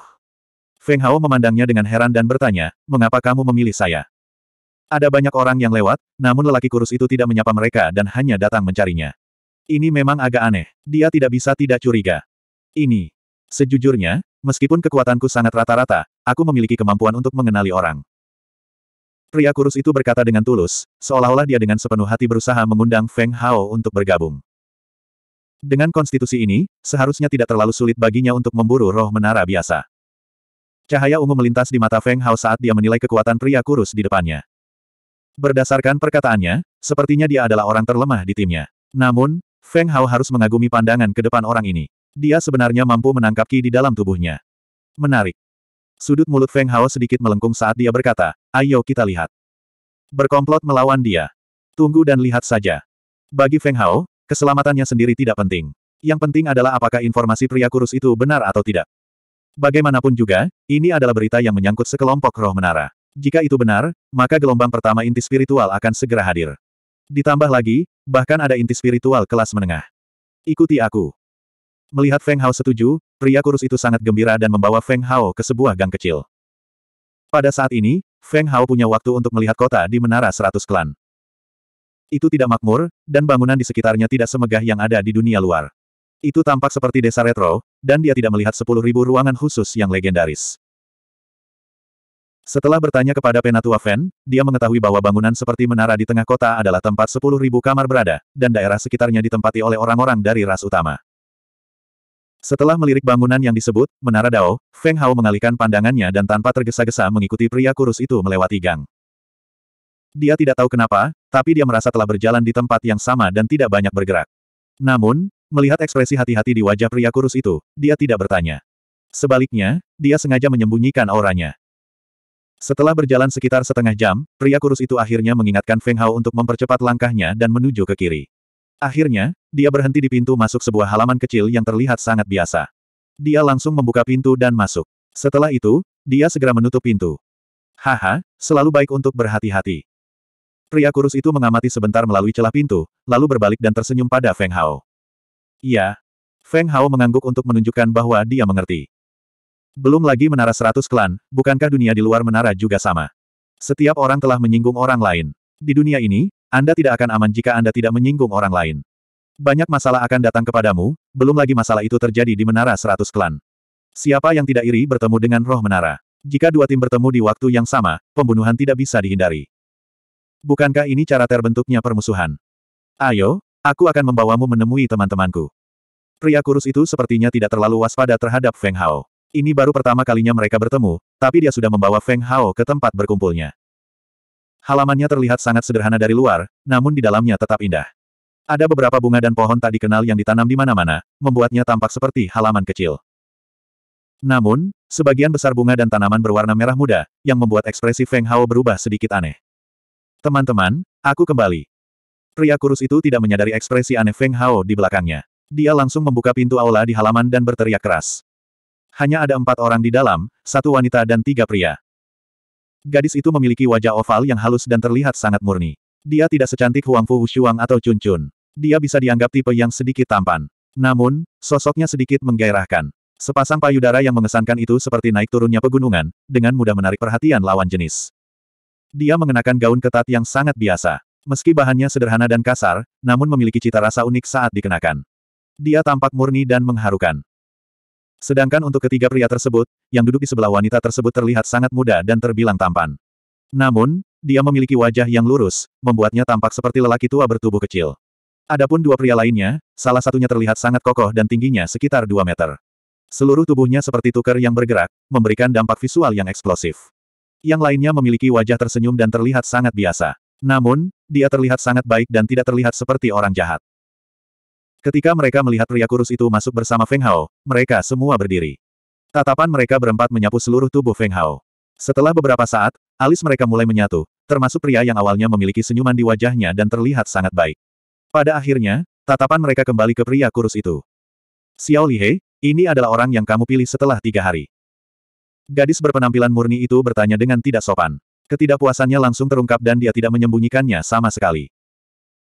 Feng Hao memandangnya dengan heran dan bertanya, mengapa kamu memilih saya? Ada banyak orang yang lewat, namun lelaki kurus itu tidak menyapa mereka dan hanya datang mencarinya. Ini memang agak aneh. Dia tidak bisa tidak curiga. Ini. Sejujurnya, meskipun kekuatanku sangat rata-rata, aku memiliki kemampuan untuk mengenali orang. Pria kurus itu berkata dengan tulus, seolah-olah dia dengan sepenuh hati berusaha mengundang Feng Hao untuk bergabung. Dengan konstitusi ini, seharusnya tidak terlalu sulit baginya untuk memburu roh menara biasa. Cahaya ungu melintas di mata Feng Hao saat dia menilai kekuatan pria kurus di depannya. Berdasarkan perkataannya, sepertinya dia adalah orang terlemah di timnya. Namun, Feng Hao harus mengagumi pandangan ke depan orang ini. Dia sebenarnya mampu menangkap Qi di dalam tubuhnya. Menarik. Sudut mulut Feng Hao sedikit melengkung saat dia berkata, ayo kita lihat. Berkomplot melawan dia. Tunggu dan lihat saja. Bagi Feng Hao, keselamatannya sendiri tidak penting. Yang penting adalah apakah informasi pria kurus itu benar atau tidak. Bagaimanapun juga, ini adalah berita yang menyangkut sekelompok roh menara. Jika itu benar, maka gelombang pertama inti spiritual akan segera hadir. Ditambah lagi, bahkan ada inti spiritual kelas menengah. Ikuti aku. Melihat Feng Hao setuju, pria kurus itu sangat gembira dan membawa Feng Hao ke sebuah gang kecil. Pada saat ini, Feng Hao punya waktu untuk melihat kota di Menara Seratus Klan. Itu tidak makmur, dan bangunan di sekitarnya tidak semegah yang ada di dunia luar. Itu tampak seperti desa retro, dan dia tidak melihat sepuluh ribu ruangan khusus yang legendaris. Setelah bertanya kepada Penatua Fen, dia mengetahui bahwa bangunan seperti menara di tengah kota adalah tempat sepuluh ribu kamar berada, dan daerah sekitarnya ditempati oleh orang-orang dari ras utama. Setelah melirik bangunan yang disebut, Menara Dao, Feng Hao mengalihkan pandangannya dan tanpa tergesa-gesa mengikuti pria kurus itu melewati gang. Dia tidak tahu kenapa, tapi dia merasa telah berjalan di tempat yang sama dan tidak banyak bergerak. Namun, melihat ekspresi hati-hati di wajah pria kurus itu, dia tidak bertanya. Sebaliknya, dia sengaja menyembunyikan auranya. Setelah berjalan sekitar setengah jam, pria kurus itu akhirnya mengingatkan Feng Hao untuk mempercepat langkahnya dan menuju ke kiri. Akhirnya, dia berhenti di pintu masuk sebuah halaman kecil yang terlihat sangat biasa. Dia langsung membuka pintu dan masuk. Setelah itu, dia segera menutup pintu. Haha, selalu baik untuk berhati-hati. Pria kurus itu mengamati sebentar melalui celah pintu, lalu berbalik dan tersenyum pada Feng Hao. Ya, Feng Hao mengangguk untuk menunjukkan bahwa dia mengerti. Belum lagi menara seratus klan, bukankah dunia di luar menara juga sama? Setiap orang telah menyinggung orang lain. Di dunia ini, Anda tidak akan aman jika Anda tidak menyinggung orang lain. Banyak masalah akan datang kepadamu, belum lagi masalah itu terjadi di menara seratus klan. Siapa yang tidak iri bertemu dengan roh menara? Jika dua tim bertemu di waktu yang sama, pembunuhan tidak bisa dihindari. Bukankah ini cara terbentuknya permusuhan? Ayo, aku akan membawamu menemui teman-temanku. Pria kurus itu sepertinya tidak terlalu waspada terhadap Feng Hao. Ini baru pertama kalinya mereka bertemu, tapi dia sudah membawa Feng Hao ke tempat berkumpulnya. Halamannya terlihat sangat sederhana dari luar, namun di dalamnya tetap indah. Ada beberapa bunga dan pohon tak dikenal yang ditanam di mana-mana, membuatnya tampak seperti halaman kecil. Namun, sebagian besar bunga dan tanaman berwarna merah muda, yang membuat ekspresi Feng Hao berubah sedikit aneh. Teman-teman, aku kembali. Pria kurus itu tidak menyadari ekspresi aneh Feng Hao di belakangnya. Dia langsung membuka pintu aula di halaman dan berteriak keras hanya ada empat orang di dalam, satu wanita dan tiga pria. Gadis itu memiliki wajah oval yang halus dan terlihat sangat murni. Dia tidak secantik Huang Fu Shuang atau Chun Chun. Dia bisa dianggap tipe yang sedikit tampan. Namun, sosoknya sedikit menggairahkan. Sepasang payudara yang mengesankan itu seperti naik turunnya pegunungan, dengan mudah menarik perhatian lawan jenis. Dia mengenakan gaun ketat yang sangat biasa. Meski bahannya sederhana dan kasar, namun memiliki cita rasa unik saat dikenakan. Dia tampak murni dan mengharukan. Sedangkan untuk ketiga pria tersebut, yang duduk di sebelah wanita tersebut terlihat sangat muda dan terbilang tampan. Namun, dia memiliki wajah yang lurus, membuatnya tampak seperti lelaki tua bertubuh kecil. Adapun dua pria lainnya, salah satunya terlihat sangat kokoh dan tingginya sekitar 2 meter. Seluruh tubuhnya seperti tuker yang bergerak, memberikan dampak visual yang eksplosif. Yang lainnya memiliki wajah tersenyum dan terlihat sangat biasa. Namun, dia terlihat sangat baik dan tidak terlihat seperti orang jahat. Ketika mereka melihat pria kurus itu masuk bersama Feng Hao, mereka semua berdiri. Tatapan mereka berempat menyapu seluruh tubuh Feng Hao. Setelah beberapa saat, alis mereka mulai menyatu, termasuk pria yang awalnya memiliki senyuman di wajahnya dan terlihat sangat baik. Pada akhirnya, tatapan mereka kembali ke pria kurus itu. Xiao Lihe, ini adalah orang yang kamu pilih setelah tiga hari. Gadis berpenampilan murni itu bertanya dengan tidak sopan. Ketidakpuasannya langsung terungkap dan dia tidak menyembunyikannya sama sekali.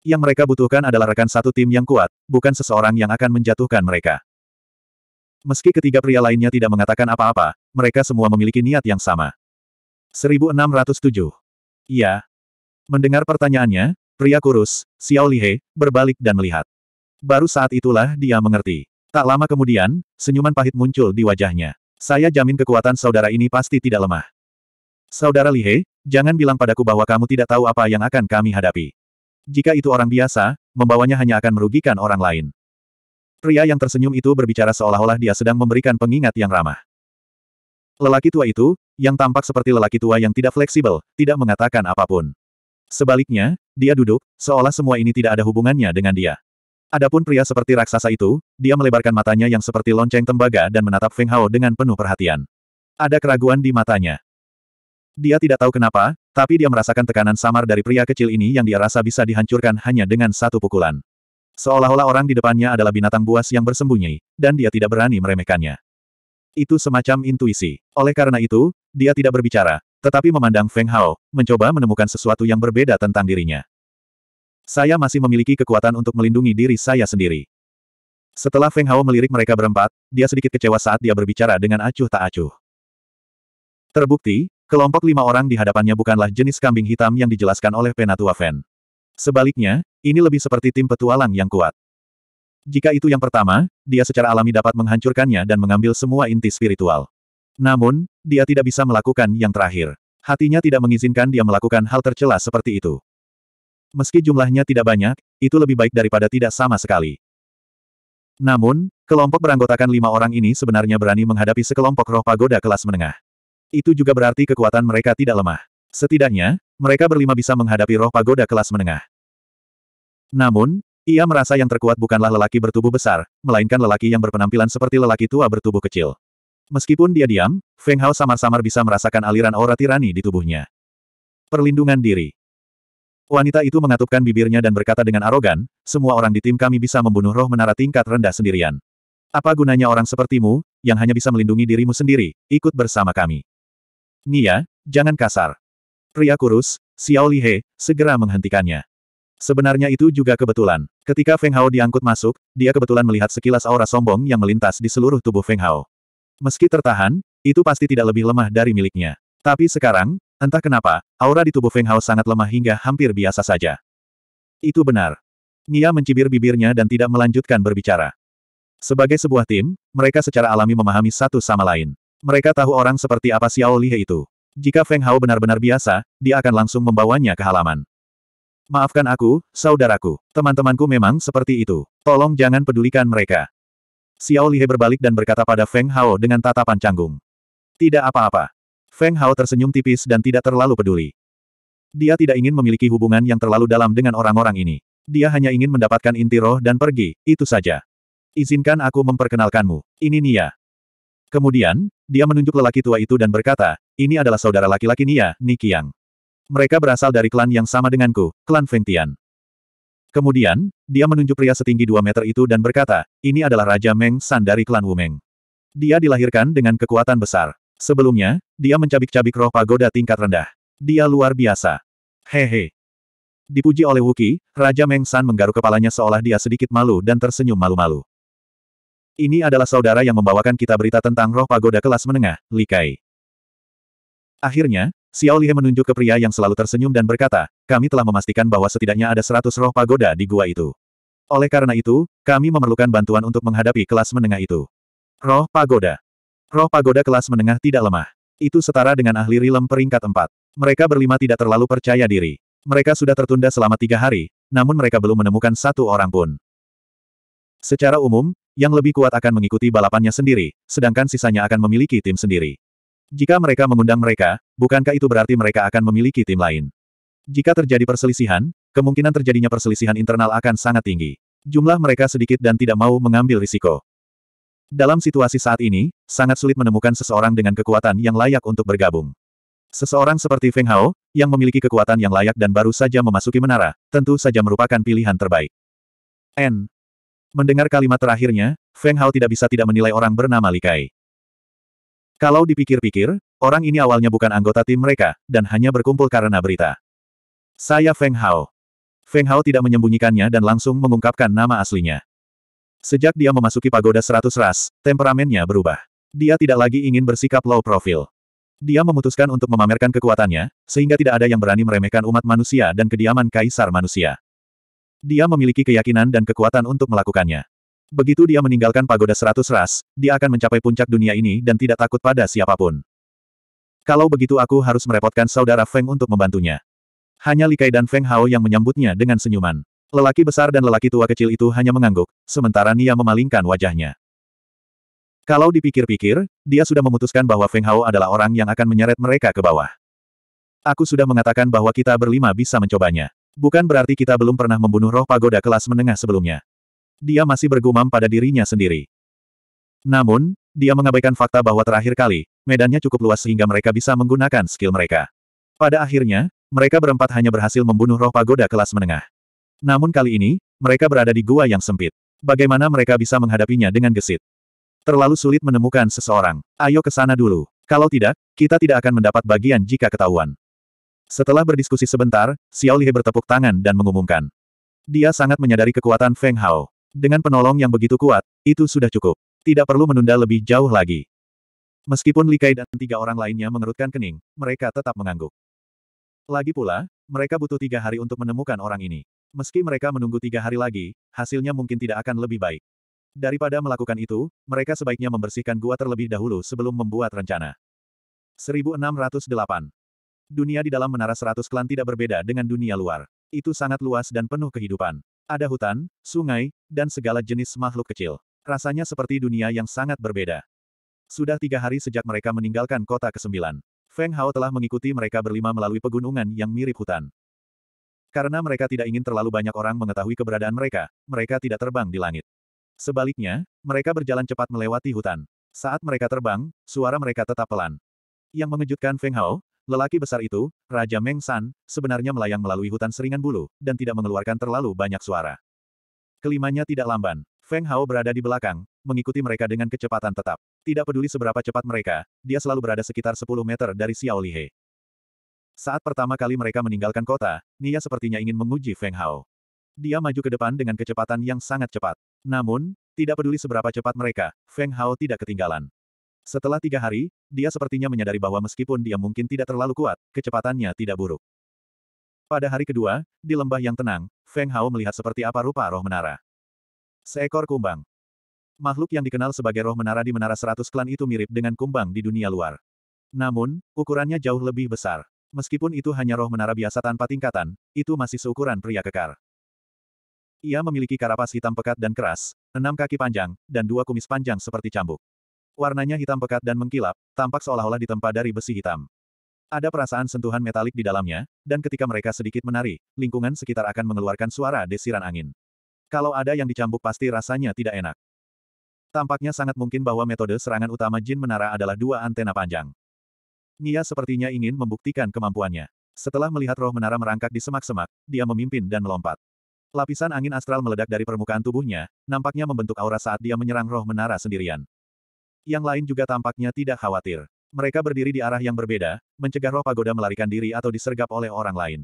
Yang mereka butuhkan adalah rekan satu tim yang kuat, bukan seseorang yang akan menjatuhkan mereka. Meski ketiga pria lainnya tidak mengatakan apa-apa, mereka semua memiliki niat yang sama. 1607. Iya. Mendengar pertanyaannya, pria kurus, Xiao Lihe, berbalik dan melihat. Baru saat itulah dia mengerti. Tak lama kemudian, senyuman pahit muncul di wajahnya. Saya jamin kekuatan saudara ini pasti tidak lemah. Saudara Lihe, jangan bilang padaku bahwa kamu tidak tahu apa yang akan kami hadapi. Jika itu orang biasa, membawanya hanya akan merugikan orang lain. Pria yang tersenyum itu berbicara seolah-olah dia sedang memberikan pengingat yang ramah. Lelaki tua itu, yang tampak seperti lelaki tua yang tidak fleksibel, tidak mengatakan apapun. Sebaliknya, dia duduk, seolah semua ini tidak ada hubungannya dengan dia. Adapun pria seperti raksasa itu, dia melebarkan matanya yang seperti lonceng tembaga dan menatap Feng Hao dengan penuh perhatian. Ada keraguan di matanya. Dia tidak tahu kenapa, tapi dia merasakan tekanan samar dari pria kecil ini yang dia rasa bisa dihancurkan hanya dengan satu pukulan. Seolah-olah orang di depannya adalah binatang buas yang bersembunyi, dan dia tidak berani meremehkannya. Itu semacam intuisi. Oleh karena itu, dia tidak berbicara, tetapi memandang Feng Hao, mencoba menemukan sesuatu yang berbeda tentang dirinya. Saya masih memiliki kekuatan untuk melindungi diri saya sendiri. Setelah Feng Hao melirik mereka berempat, dia sedikit kecewa saat dia berbicara dengan acuh tak acuh. Terbukti, Kelompok lima orang di hadapannya bukanlah jenis kambing hitam yang dijelaskan oleh Penatua Fen. Sebaliknya, ini lebih seperti tim petualang yang kuat. Jika itu yang pertama, dia secara alami dapat menghancurkannya dan mengambil semua inti spiritual. Namun, dia tidak bisa melakukan yang terakhir. Hatinya tidak mengizinkan dia melakukan hal tercela seperti itu. Meski jumlahnya tidak banyak, itu lebih baik daripada tidak sama sekali. Namun, kelompok beranggotakan lima orang ini sebenarnya berani menghadapi sekelompok roh pagoda kelas menengah. Itu juga berarti kekuatan mereka tidak lemah. Setidaknya, mereka berlima bisa menghadapi roh pagoda kelas menengah. Namun, ia merasa yang terkuat bukanlah lelaki bertubuh besar, melainkan lelaki yang berpenampilan seperti lelaki tua bertubuh kecil. Meskipun dia diam, Feng Hao samar-samar bisa merasakan aliran aura tirani di tubuhnya. Perlindungan diri. Wanita itu mengatupkan bibirnya dan berkata dengan arogan, semua orang di tim kami bisa membunuh roh menara tingkat rendah sendirian. Apa gunanya orang sepertimu, yang hanya bisa melindungi dirimu sendiri, ikut bersama kami. Nia, jangan kasar. Pria kurus, Xiao Lihe, segera menghentikannya. Sebenarnya itu juga kebetulan. Ketika Feng Hao diangkut masuk, dia kebetulan melihat sekilas aura sombong yang melintas di seluruh tubuh Feng Hao. Meski tertahan, itu pasti tidak lebih lemah dari miliknya. Tapi sekarang, entah kenapa, aura di tubuh Feng Hao sangat lemah hingga hampir biasa saja. Itu benar. Nia mencibir bibirnya dan tidak melanjutkan berbicara. Sebagai sebuah tim, mereka secara alami memahami satu sama lain. Mereka tahu orang seperti apa Xiao Lihe itu. Jika Feng Hao benar-benar biasa, dia akan langsung membawanya ke halaman. Maafkan aku, saudaraku. Teman-temanku memang seperti itu. Tolong jangan pedulikan mereka. Xiao Lihe berbalik dan berkata pada Feng Hao dengan tatapan canggung. Tidak apa-apa. Feng Hao tersenyum tipis dan tidak terlalu peduli. Dia tidak ingin memiliki hubungan yang terlalu dalam dengan orang-orang ini. Dia hanya ingin mendapatkan inti roh dan pergi, itu saja. Izinkan aku memperkenalkanmu. Ini Nia. Kemudian, dia menunjuk lelaki tua itu dan berkata, ini adalah saudara laki-laki Nia, Nikiang. Mereka berasal dari klan yang sama denganku, klan Fengtian. Kemudian, dia menunjuk pria setinggi dua meter itu dan berkata, ini adalah Raja Meng San dari klan Meng. Dia dilahirkan dengan kekuatan besar. Sebelumnya, dia mencabik-cabik roh pagoda tingkat rendah. Dia luar biasa. Hehe. Dipuji oleh Wuki, Raja Meng San menggaruk kepalanya seolah dia sedikit malu dan tersenyum malu-malu. Ini adalah saudara yang membawakan kita berita tentang roh pagoda kelas menengah, Likai. Akhirnya, Xiao Lihe menunjuk ke pria yang selalu tersenyum dan berkata, kami telah memastikan bahwa setidaknya ada seratus roh pagoda di gua itu. Oleh karena itu, kami memerlukan bantuan untuk menghadapi kelas menengah itu. Roh pagoda. Roh pagoda kelas menengah tidak lemah. Itu setara dengan ahli rilem peringkat empat. Mereka berlima tidak terlalu percaya diri. Mereka sudah tertunda selama tiga hari, namun mereka belum menemukan satu orang pun. Secara umum, yang lebih kuat akan mengikuti balapannya sendiri, sedangkan sisanya akan memiliki tim sendiri. Jika mereka mengundang mereka, bukankah itu berarti mereka akan memiliki tim lain? Jika terjadi perselisihan, kemungkinan terjadinya perselisihan internal akan sangat tinggi. Jumlah mereka sedikit dan tidak mau mengambil risiko. Dalam situasi saat ini, sangat sulit menemukan seseorang dengan kekuatan yang layak untuk bergabung. Seseorang seperti Feng Hao, yang memiliki kekuatan yang layak dan baru saja memasuki menara, tentu saja merupakan pilihan terbaik. N. Mendengar kalimat terakhirnya, Feng Hao tidak bisa tidak menilai orang bernama Likai. Kalau dipikir-pikir, orang ini awalnya bukan anggota tim mereka, dan hanya berkumpul karena berita. Saya Feng Hao. Feng Hao tidak menyembunyikannya dan langsung mengungkapkan nama aslinya. Sejak dia memasuki pagoda seratus ras, temperamennya berubah. Dia tidak lagi ingin bersikap low profile. Dia memutuskan untuk memamerkan kekuatannya, sehingga tidak ada yang berani meremehkan umat manusia dan kediaman kaisar manusia. Dia memiliki keyakinan dan kekuatan untuk melakukannya. Begitu dia meninggalkan pagoda seratus ras, dia akan mencapai puncak dunia ini dan tidak takut pada siapapun. Kalau begitu aku harus merepotkan saudara Feng untuk membantunya. Hanya Likai dan Feng Hao yang menyambutnya dengan senyuman. Lelaki besar dan lelaki tua kecil itu hanya mengangguk, sementara Nia memalingkan wajahnya. Kalau dipikir-pikir, dia sudah memutuskan bahwa Feng Hao adalah orang yang akan menyeret mereka ke bawah. Aku sudah mengatakan bahwa kita berlima bisa mencobanya. Bukan berarti kita belum pernah membunuh roh pagoda kelas menengah sebelumnya. Dia masih bergumam pada dirinya sendiri. Namun, dia mengabaikan fakta bahwa terakhir kali, medannya cukup luas sehingga mereka bisa menggunakan skill mereka. Pada akhirnya, mereka berempat hanya berhasil membunuh roh pagoda kelas menengah. Namun kali ini, mereka berada di gua yang sempit. Bagaimana mereka bisa menghadapinya dengan gesit? Terlalu sulit menemukan seseorang. Ayo ke sana dulu. Kalau tidak, kita tidak akan mendapat bagian jika ketahuan. Setelah berdiskusi sebentar, Xiao Lihe bertepuk tangan dan mengumumkan. Dia sangat menyadari kekuatan Feng Hao. Dengan penolong yang begitu kuat, itu sudah cukup. Tidak perlu menunda lebih jauh lagi. Meskipun Li Kai dan tiga orang lainnya mengerutkan kening, mereka tetap mengangguk. Lagi pula, mereka butuh tiga hari untuk menemukan orang ini. Meski mereka menunggu tiga hari lagi, hasilnya mungkin tidak akan lebih baik. Daripada melakukan itu, mereka sebaiknya membersihkan gua terlebih dahulu sebelum membuat rencana. 1608 Dunia di dalam Menara Seratus Klan tidak berbeda dengan dunia luar. Itu sangat luas dan penuh kehidupan. Ada hutan, sungai, dan segala jenis makhluk kecil. Rasanya seperti dunia yang sangat berbeda. Sudah tiga hari sejak mereka meninggalkan kota ke-9. Feng Hao telah mengikuti mereka berlima melalui pegunungan yang mirip hutan. Karena mereka tidak ingin terlalu banyak orang mengetahui keberadaan mereka, mereka tidak terbang di langit. Sebaliknya, mereka berjalan cepat melewati hutan. Saat mereka terbang, suara mereka tetap pelan. Yang mengejutkan Feng Hao, Lelaki besar itu, Raja Meng San, sebenarnya melayang melalui hutan seringan bulu, dan tidak mengeluarkan terlalu banyak suara. Kelimanya tidak lamban. Feng Hao berada di belakang, mengikuti mereka dengan kecepatan tetap. Tidak peduli seberapa cepat mereka, dia selalu berada sekitar 10 meter dari Xiao Lihe. Saat pertama kali mereka meninggalkan kota, Nia sepertinya ingin menguji Feng Hao. Dia maju ke depan dengan kecepatan yang sangat cepat. Namun, tidak peduli seberapa cepat mereka, Feng Hao tidak ketinggalan. Setelah tiga hari, dia sepertinya menyadari bahwa meskipun dia mungkin tidak terlalu kuat, kecepatannya tidak buruk. Pada hari kedua, di lembah yang tenang, Feng Hao melihat seperti apa rupa roh menara. Seekor kumbang. Makhluk yang dikenal sebagai roh menara di menara seratus klan itu mirip dengan kumbang di dunia luar. Namun, ukurannya jauh lebih besar. Meskipun itu hanya roh menara biasa tanpa tingkatan, itu masih seukuran pria kekar. Ia memiliki karapas hitam pekat dan keras, enam kaki panjang, dan dua kumis panjang seperti cambuk. Warnanya hitam pekat dan mengkilap, tampak seolah-olah ditempa dari besi hitam. Ada perasaan sentuhan metalik di dalamnya, dan ketika mereka sedikit menari, lingkungan sekitar akan mengeluarkan suara desiran angin. Kalau ada yang dicambuk pasti rasanya tidak enak. Tampaknya sangat mungkin bahwa metode serangan utama jin menara adalah dua antena panjang. Nia sepertinya ingin membuktikan kemampuannya. Setelah melihat roh menara merangkak di semak-semak, dia memimpin dan melompat. Lapisan angin astral meledak dari permukaan tubuhnya, nampaknya membentuk aura saat dia menyerang roh menara sendirian. Yang lain juga tampaknya tidak khawatir. Mereka berdiri di arah yang berbeda, mencegah roh pagoda melarikan diri atau disergap oleh orang lain.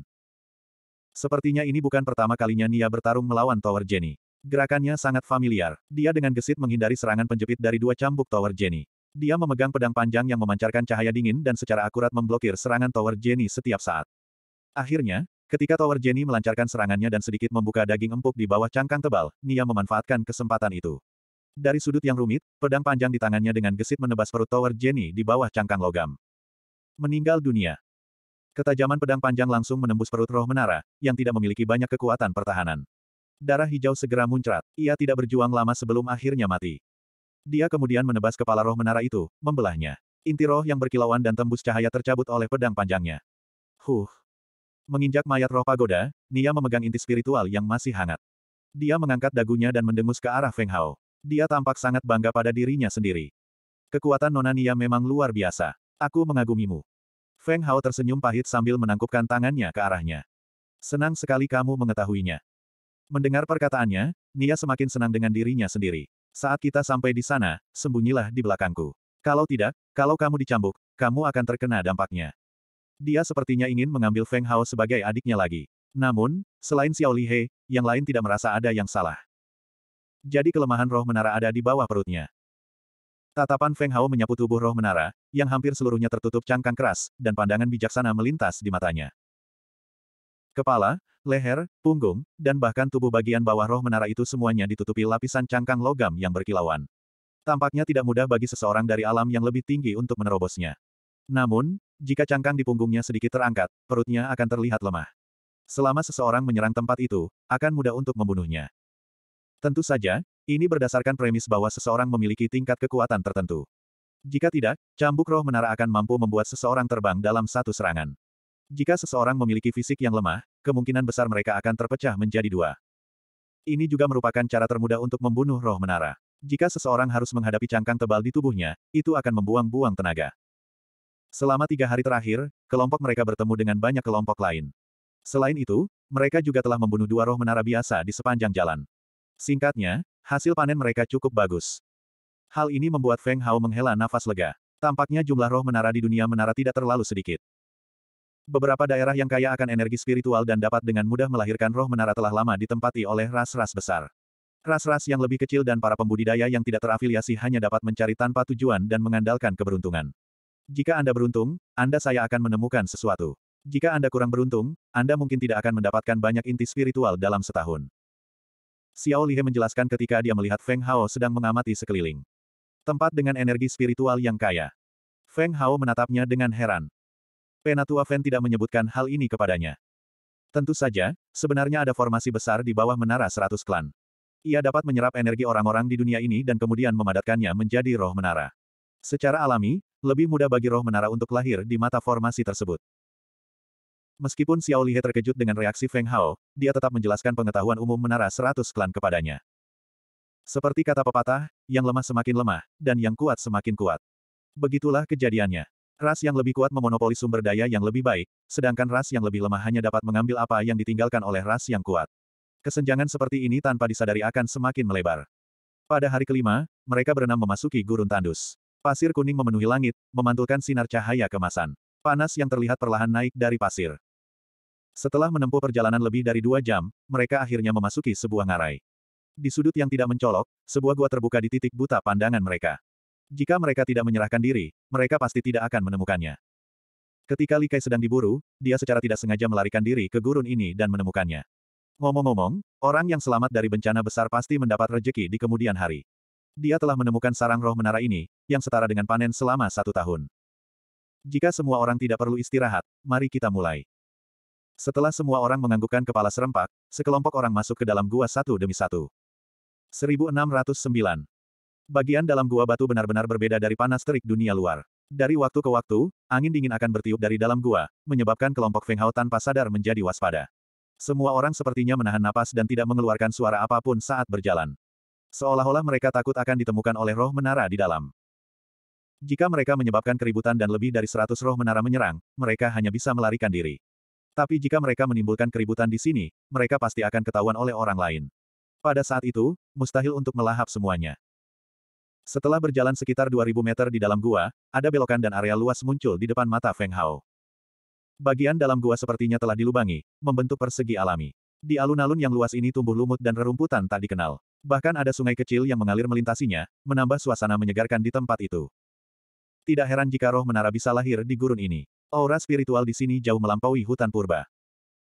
Sepertinya ini bukan pertama kalinya Nia bertarung melawan Tower Jenny. Gerakannya sangat familiar. Dia dengan gesit menghindari serangan penjepit dari dua cambuk Tower Jenny. Dia memegang pedang panjang yang memancarkan cahaya dingin dan secara akurat memblokir serangan Tower Jenny setiap saat. Akhirnya, ketika Tower Jenny melancarkan serangannya dan sedikit membuka daging empuk di bawah cangkang tebal, Nia memanfaatkan kesempatan itu. Dari sudut yang rumit, pedang panjang di tangannya dengan gesit menebas perut Tower Jenny di bawah cangkang logam. Meninggal dunia. Ketajaman pedang panjang langsung menembus perut roh menara, yang tidak memiliki banyak kekuatan pertahanan. Darah hijau segera muncrat, ia tidak berjuang lama sebelum akhirnya mati. Dia kemudian menebas kepala roh menara itu, membelahnya. Inti roh yang berkilauan dan tembus cahaya tercabut oleh pedang panjangnya. Huh. Menginjak mayat roh pagoda, Nia memegang inti spiritual yang masih hangat. Dia mengangkat dagunya dan mendengus ke arah Feng Hao. Dia tampak sangat bangga pada dirinya sendiri. Kekuatan Nonania memang luar biasa. Aku mengagumimu. Feng Hao tersenyum pahit sambil menangkupkan tangannya ke arahnya. Senang sekali kamu mengetahuinya. Mendengar perkataannya, Nia semakin senang dengan dirinya sendiri. Saat kita sampai di sana, sembunyilah di belakangku. Kalau tidak, kalau kamu dicambuk, kamu akan terkena dampaknya. Dia sepertinya ingin mengambil Feng Hao sebagai adiknya lagi. Namun, selain Xiao Lihe, yang lain tidak merasa ada yang salah jadi kelemahan roh menara ada di bawah perutnya. Tatapan Feng Hao menyapu tubuh roh menara, yang hampir seluruhnya tertutup cangkang keras, dan pandangan bijaksana melintas di matanya. Kepala, leher, punggung, dan bahkan tubuh bagian bawah roh menara itu semuanya ditutupi lapisan cangkang logam yang berkilauan. Tampaknya tidak mudah bagi seseorang dari alam yang lebih tinggi untuk menerobosnya. Namun, jika cangkang di punggungnya sedikit terangkat, perutnya akan terlihat lemah. Selama seseorang menyerang tempat itu, akan mudah untuk membunuhnya. Tentu saja, ini berdasarkan premis bahwa seseorang memiliki tingkat kekuatan tertentu. Jika tidak, cambuk roh menara akan mampu membuat seseorang terbang dalam satu serangan. Jika seseorang memiliki fisik yang lemah, kemungkinan besar mereka akan terpecah menjadi dua. Ini juga merupakan cara termudah untuk membunuh roh menara. Jika seseorang harus menghadapi cangkang tebal di tubuhnya, itu akan membuang-buang tenaga. Selama tiga hari terakhir, kelompok mereka bertemu dengan banyak kelompok lain. Selain itu, mereka juga telah membunuh dua roh menara biasa di sepanjang jalan. Singkatnya, hasil panen mereka cukup bagus. Hal ini membuat Feng Hao menghela nafas lega. Tampaknya jumlah roh menara di dunia menara tidak terlalu sedikit. Beberapa daerah yang kaya akan energi spiritual dan dapat dengan mudah melahirkan roh menara telah lama ditempati oleh ras-ras besar. Ras-ras yang lebih kecil dan para pembudidaya yang tidak terafiliasi hanya dapat mencari tanpa tujuan dan mengandalkan keberuntungan. Jika Anda beruntung, Anda saya akan menemukan sesuatu. Jika Anda kurang beruntung, Anda mungkin tidak akan mendapatkan banyak inti spiritual dalam setahun. Xiao Lihe menjelaskan ketika dia melihat Feng Hao sedang mengamati sekeliling. Tempat dengan energi spiritual yang kaya. Feng Hao menatapnya dengan heran. Penatua Feng tidak menyebutkan hal ini kepadanya. Tentu saja, sebenarnya ada formasi besar di bawah menara seratus klan. Ia dapat menyerap energi orang-orang di dunia ini dan kemudian memadatkannya menjadi roh menara. Secara alami, lebih mudah bagi roh menara untuk lahir di mata formasi tersebut. Meskipun Xiao Lihe terkejut dengan reaksi Feng Hao, dia tetap menjelaskan pengetahuan umum menara seratus klan kepadanya. Seperti kata pepatah, yang lemah semakin lemah, dan yang kuat semakin kuat. Begitulah kejadiannya. Ras yang lebih kuat memonopoli sumber daya yang lebih baik, sedangkan ras yang lebih lemah hanya dapat mengambil apa yang ditinggalkan oleh ras yang kuat. Kesenjangan seperti ini tanpa disadari akan semakin melebar. Pada hari kelima, mereka berenam memasuki gurun tandus. Pasir kuning memenuhi langit, memantulkan sinar cahaya kemasan. Panas yang terlihat perlahan naik dari pasir. Setelah menempuh perjalanan lebih dari dua jam, mereka akhirnya memasuki sebuah ngarai. Di sudut yang tidak mencolok, sebuah gua terbuka di titik buta pandangan mereka. Jika mereka tidak menyerahkan diri, mereka pasti tidak akan menemukannya. Ketika Likai sedang diburu, dia secara tidak sengaja melarikan diri ke gurun ini dan menemukannya. Ngomong-ngomong, orang yang selamat dari bencana besar pasti mendapat rejeki di kemudian hari. Dia telah menemukan sarang roh menara ini, yang setara dengan panen selama satu tahun. Jika semua orang tidak perlu istirahat, mari kita mulai. Setelah semua orang menganggukkan kepala serempak, sekelompok orang masuk ke dalam gua satu demi satu. 1609. Bagian dalam gua batu benar-benar berbeda dari panas terik dunia luar. Dari waktu ke waktu, angin dingin akan bertiup dari dalam gua, menyebabkan kelompok Feng Hao tanpa sadar menjadi waspada. Semua orang sepertinya menahan napas dan tidak mengeluarkan suara apapun saat berjalan. Seolah-olah mereka takut akan ditemukan oleh roh menara di dalam. Jika mereka menyebabkan keributan dan lebih dari seratus roh menara menyerang, mereka hanya bisa melarikan diri. Tapi jika mereka menimbulkan keributan di sini, mereka pasti akan ketahuan oleh orang lain. Pada saat itu, mustahil untuk melahap semuanya. Setelah berjalan sekitar 2000 meter di dalam gua, ada belokan dan area luas muncul di depan mata Feng Hao. Bagian dalam gua sepertinya telah dilubangi, membentuk persegi alami. Di alun-alun yang luas ini tumbuh lumut dan rerumputan tak dikenal. Bahkan ada sungai kecil yang mengalir melintasinya, menambah suasana menyegarkan di tempat itu. Tidak heran jika roh menara bisa lahir di gurun ini. Aura spiritual di sini jauh melampaui hutan purba.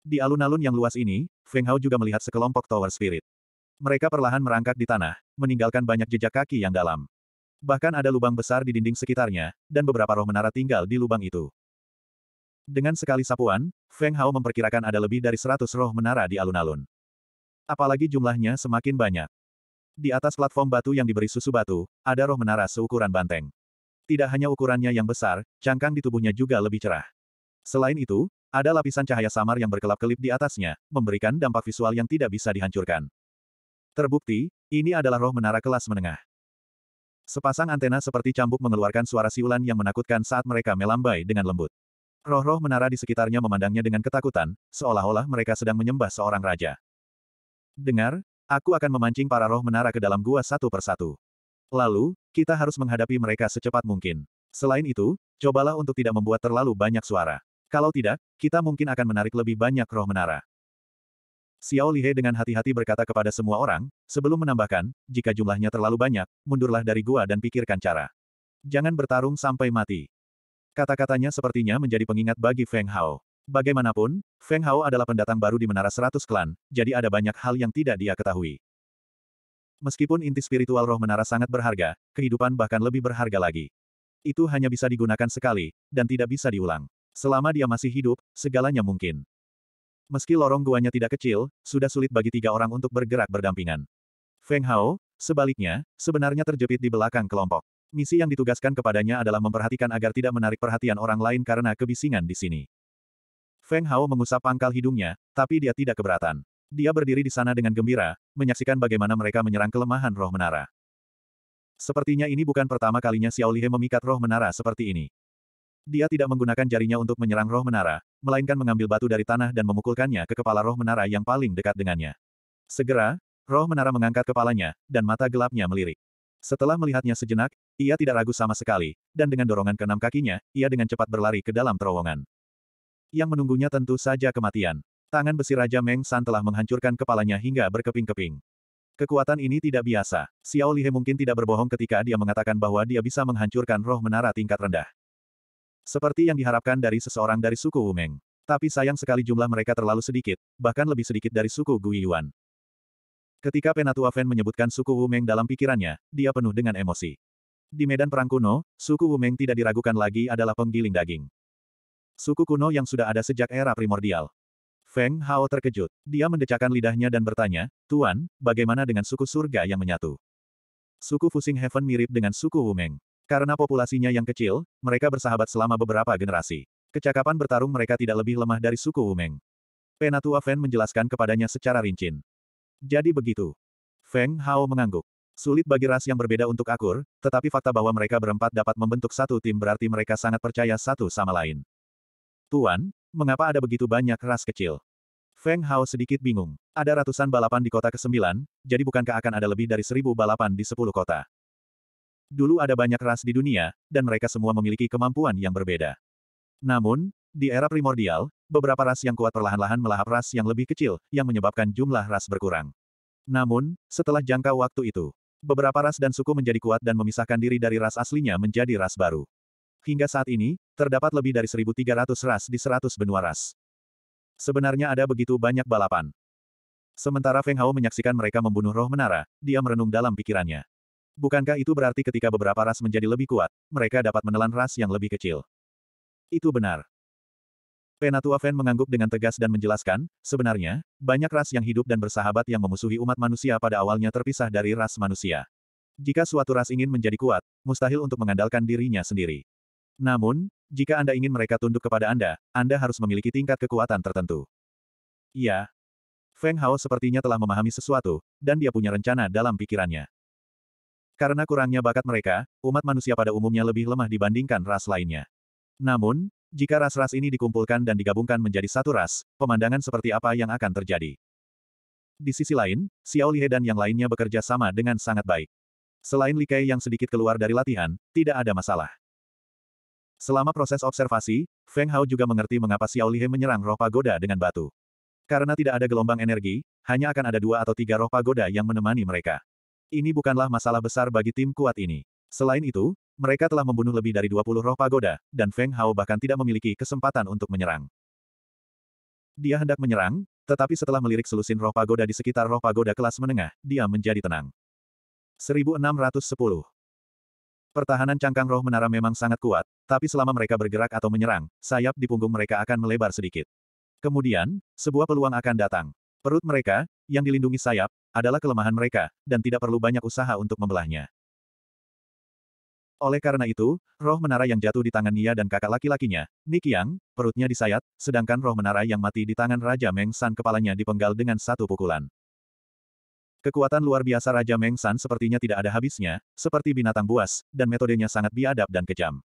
Di alun-alun yang luas ini, Feng Hao juga melihat sekelompok tower spirit. Mereka perlahan merangkak di tanah, meninggalkan banyak jejak kaki yang dalam. Bahkan ada lubang besar di dinding sekitarnya, dan beberapa roh menara tinggal di lubang itu. Dengan sekali sapuan, Feng Hao memperkirakan ada lebih dari seratus roh menara di alun-alun. Apalagi jumlahnya semakin banyak. Di atas platform batu yang diberi susu batu, ada roh menara seukuran banteng. Tidak hanya ukurannya yang besar, cangkang di tubuhnya juga lebih cerah. Selain itu, ada lapisan cahaya samar yang berkelap-kelip di atasnya, memberikan dampak visual yang tidak bisa dihancurkan. Terbukti, ini adalah roh menara kelas menengah. Sepasang antena seperti cambuk mengeluarkan suara siulan yang menakutkan saat mereka melambai dengan lembut. Roh-roh menara di sekitarnya memandangnya dengan ketakutan, seolah-olah mereka sedang menyembah seorang raja. Dengar, aku akan memancing para roh menara ke dalam gua satu persatu. Lalu, kita harus menghadapi mereka secepat mungkin. Selain itu, cobalah untuk tidak membuat terlalu banyak suara. Kalau tidak, kita mungkin akan menarik lebih banyak roh menara. Xiao Lihe dengan hati-hati berkata kepada semua orang, sebelum menambahkan, jika jumlahnya terlalu banyak, mundurlah dari gua dan pikirkan cara. Jangan bertarung sampai mati. Kata-katanya sepertinya menjadi pengingat bagi Feng Hao. Bagaimanapun, Feng Hao adalah pendatang baru di Menara Seratus Klan, jadi ada banyak hal yang tidak dia ketahui. Meskipun inti spiritual roh menara sangat berharga, kehidupan bahkan lebih berharga lagi. Itu hanya bisa digunakan sekali, dan tidak bisa diulang. Selama dia masih hidup, segalanya mungkin. Meski lorong guanya tidak kecil, sudah sulit bagi tiga orang untuk bergerak berdampingan. Feng Hao, sebaliknya, sebenarnya terjepit di belakang kelompok. Misi yang ditugaskan kepadanya adalah memperhatikan agar tidak menarik perhatian orang lain karena kebisingan di sini. Feng Hao mengusap pangkal hidungnya, tapi dia tidak keberatan. Dia berdiri di sana dengan gembira, menyaksikan bagaimana mereka menyerang kelemahan roh menara. Sepertinya ini bukan pertama kalinya Xiao Lihe memikat roh menara seperti ini. Dia tidak menggunakan jarinya untuk menyerang roh menara, melainkan mengambil batu dari tanah dan memukulkannya ke kepala roh menara yang paling dekat dengannya. Segera, roh menara mengangkat kepalanya, dan mata gelapnya melirik. Setelah melihatnya sejenak, ia tidak ragu sama sekali, dan dengan dorongan keenam kakinya, ia dengan cepat berlari ke dalam terowongan. Yang menunggunya tentu saja kematian. Tangan besi Raja Meng San telah menghancurkan kepalanya hingga berkeping-keping. Kekuatan ini tidak biasa. Xiao Lihe mungkin tidak berbohong ketika dia mengatakan bahwa dia bisa menghancurkan roh menara tingkat rendah. Seperti yang diharapkan dari seseorang dari suku Wu Meng, Tapi sayang sekali jumlah mereka terlalu sedikit, bahkan lebih sedikit dari suku Gui Yuan. Ketika Penatua Fen menyebutkan suku Wu Meng dalam pikirannya, dia penuh dengan emosi. Di medan perang kuno, suku Wu Meng tidak diragukan lagi adalah penggiling daging. Suku kuno yang sudah ada sejak era primordial, Feng Hao terkejut. Dia mendecakkan lidahnya dan bertanya, Tuan, bagaimana dengan suku surga yang menyatu? Suku Fusing Heaven mirip dengan suku Wumeng. Karena populasinya yang kecil, mereka bersahabat selama beberapa generasi. Kecakapan bertarung mereka tidak lebih lemah dari suku Wumeng. Penatua Feng menjelaskan kepadanya secara rinci. Jadi begitu. Feng Hao mengangguk. Sulit bagi ras yang berbeda untuk akur, tetapi fakta bahwa mereka berempat dapat membentuk satu tim berarti mereka sangat percaya satu sama lain. Tuan, Mengapa ada begitu banyak ras kecil? Feng Hao sedikit bingung. Ada ratusan balapan di kota ke-9, jadi bukankah akan ada lebih dari seribu balapan di sepuluh kota? Dulu ada banyak ras di dunia, dan mereka semua memiliki kemampuan yang berbeda. Namun, di era primordial, beberapa ras yang kuat perlahan-lahan melahap ras yang lebih kecil, yang menyebabkan jumlah ras berkurang. Namun, setelah jangka waktu itu, beberapa ras dan suku menjadi kuat dan memisahkan diri dari ras aslinya menjadi ras baru. Hingga saat ini, terdapat lebih dari 1.300 ras di 100 benua ras. Sebenarnya ada begitu banyak balapan. Sementara Feng Hao menyaksikan mereka membunuh roh menara, dia merenung dalam pikirannya. Bukankah itu berarti ketika beberapa ras menjadi lebih kuat, mereka dapat menelan ras yang lebih kecil? Itu benar. Penatua Fen mengangguk dengan tegas dan menjelaskan, sebenarnya, banyak ras yang hidup dan bersahabat yang memusuhi umat manusia pada awalnya terpisah dari ras manusia. Jika suatu ras ingin menjadi kuat, mustahil untuk mengandalkan dirinya sendiri. Namun, jika Anda ingin mereka tunduk kepada Anda, Anda harus memiliki tingkat kekuatan tertentu. Iya. Feng Hao sepertinya telah memahami sesuatu, dan dia punya rencana dalam pikirannya. Karena kurangnya bakat mereka, umat manusia pada umumnya lebih lemah dibandingkan ras lainnya. Namun, jika ras-ras ini dikumpulkan dan digabungkan menjadi satu ras, pemandangan seperti apa yang akan terjadi? Di sisi lain, Xiao Lihe dan yang lainnya bekerja sama dengan sangat baik. Selain Li Kei yang sedikit keluar dari latihan, tidak ada masalah. Selama proses observasi, Feng Hao juga mengerti mengapa Xiao Lihe menyerang roh pagoda dengan batu. Karena tidak ada gelombang energi, hanya akan ada dua atau tiga roh pagoda yang menemani mereka. Ini bukanlah masalah besar bagi tim kuat ini. Selain itu, mereka telah membunuh lebih dari 20 roh pagoda, dan Feng Hao bahkan tidak memiliki kesempatan untuk menyerang. Dia hendak menyerang, tetapi setelah melirik selusin roh pagoda di sekitar roh pagoda kelas menengah, dia menjadi tenang. 1610 Pertahanan cangkang roh menara memang sangat kuat, tapi selama mereka bergerak atau menyerang, sayap di punggung mereka akan melebar sedikit. Kemudian, sebuah peluang akan datang. Perut mereka, yang dilindungi sayap, adalah kelemahan mereka, dan tidak perlu banyak usaha untuk membelahnya. Oleh karena itu, roh menara yang jatuh di tangan Nia dan kakak laki-lakinya, Nikiang, perutnya disayat, sedangkan roh menara yang mati di tangan Raja Meng San kepalanya dipenggal dengan satu pukulan. Kekuatan luar biasa Raja Meng San sepertinya tidak ada habisnya, seperti binatang buas, dan metodenya sangat biadab dan kejam.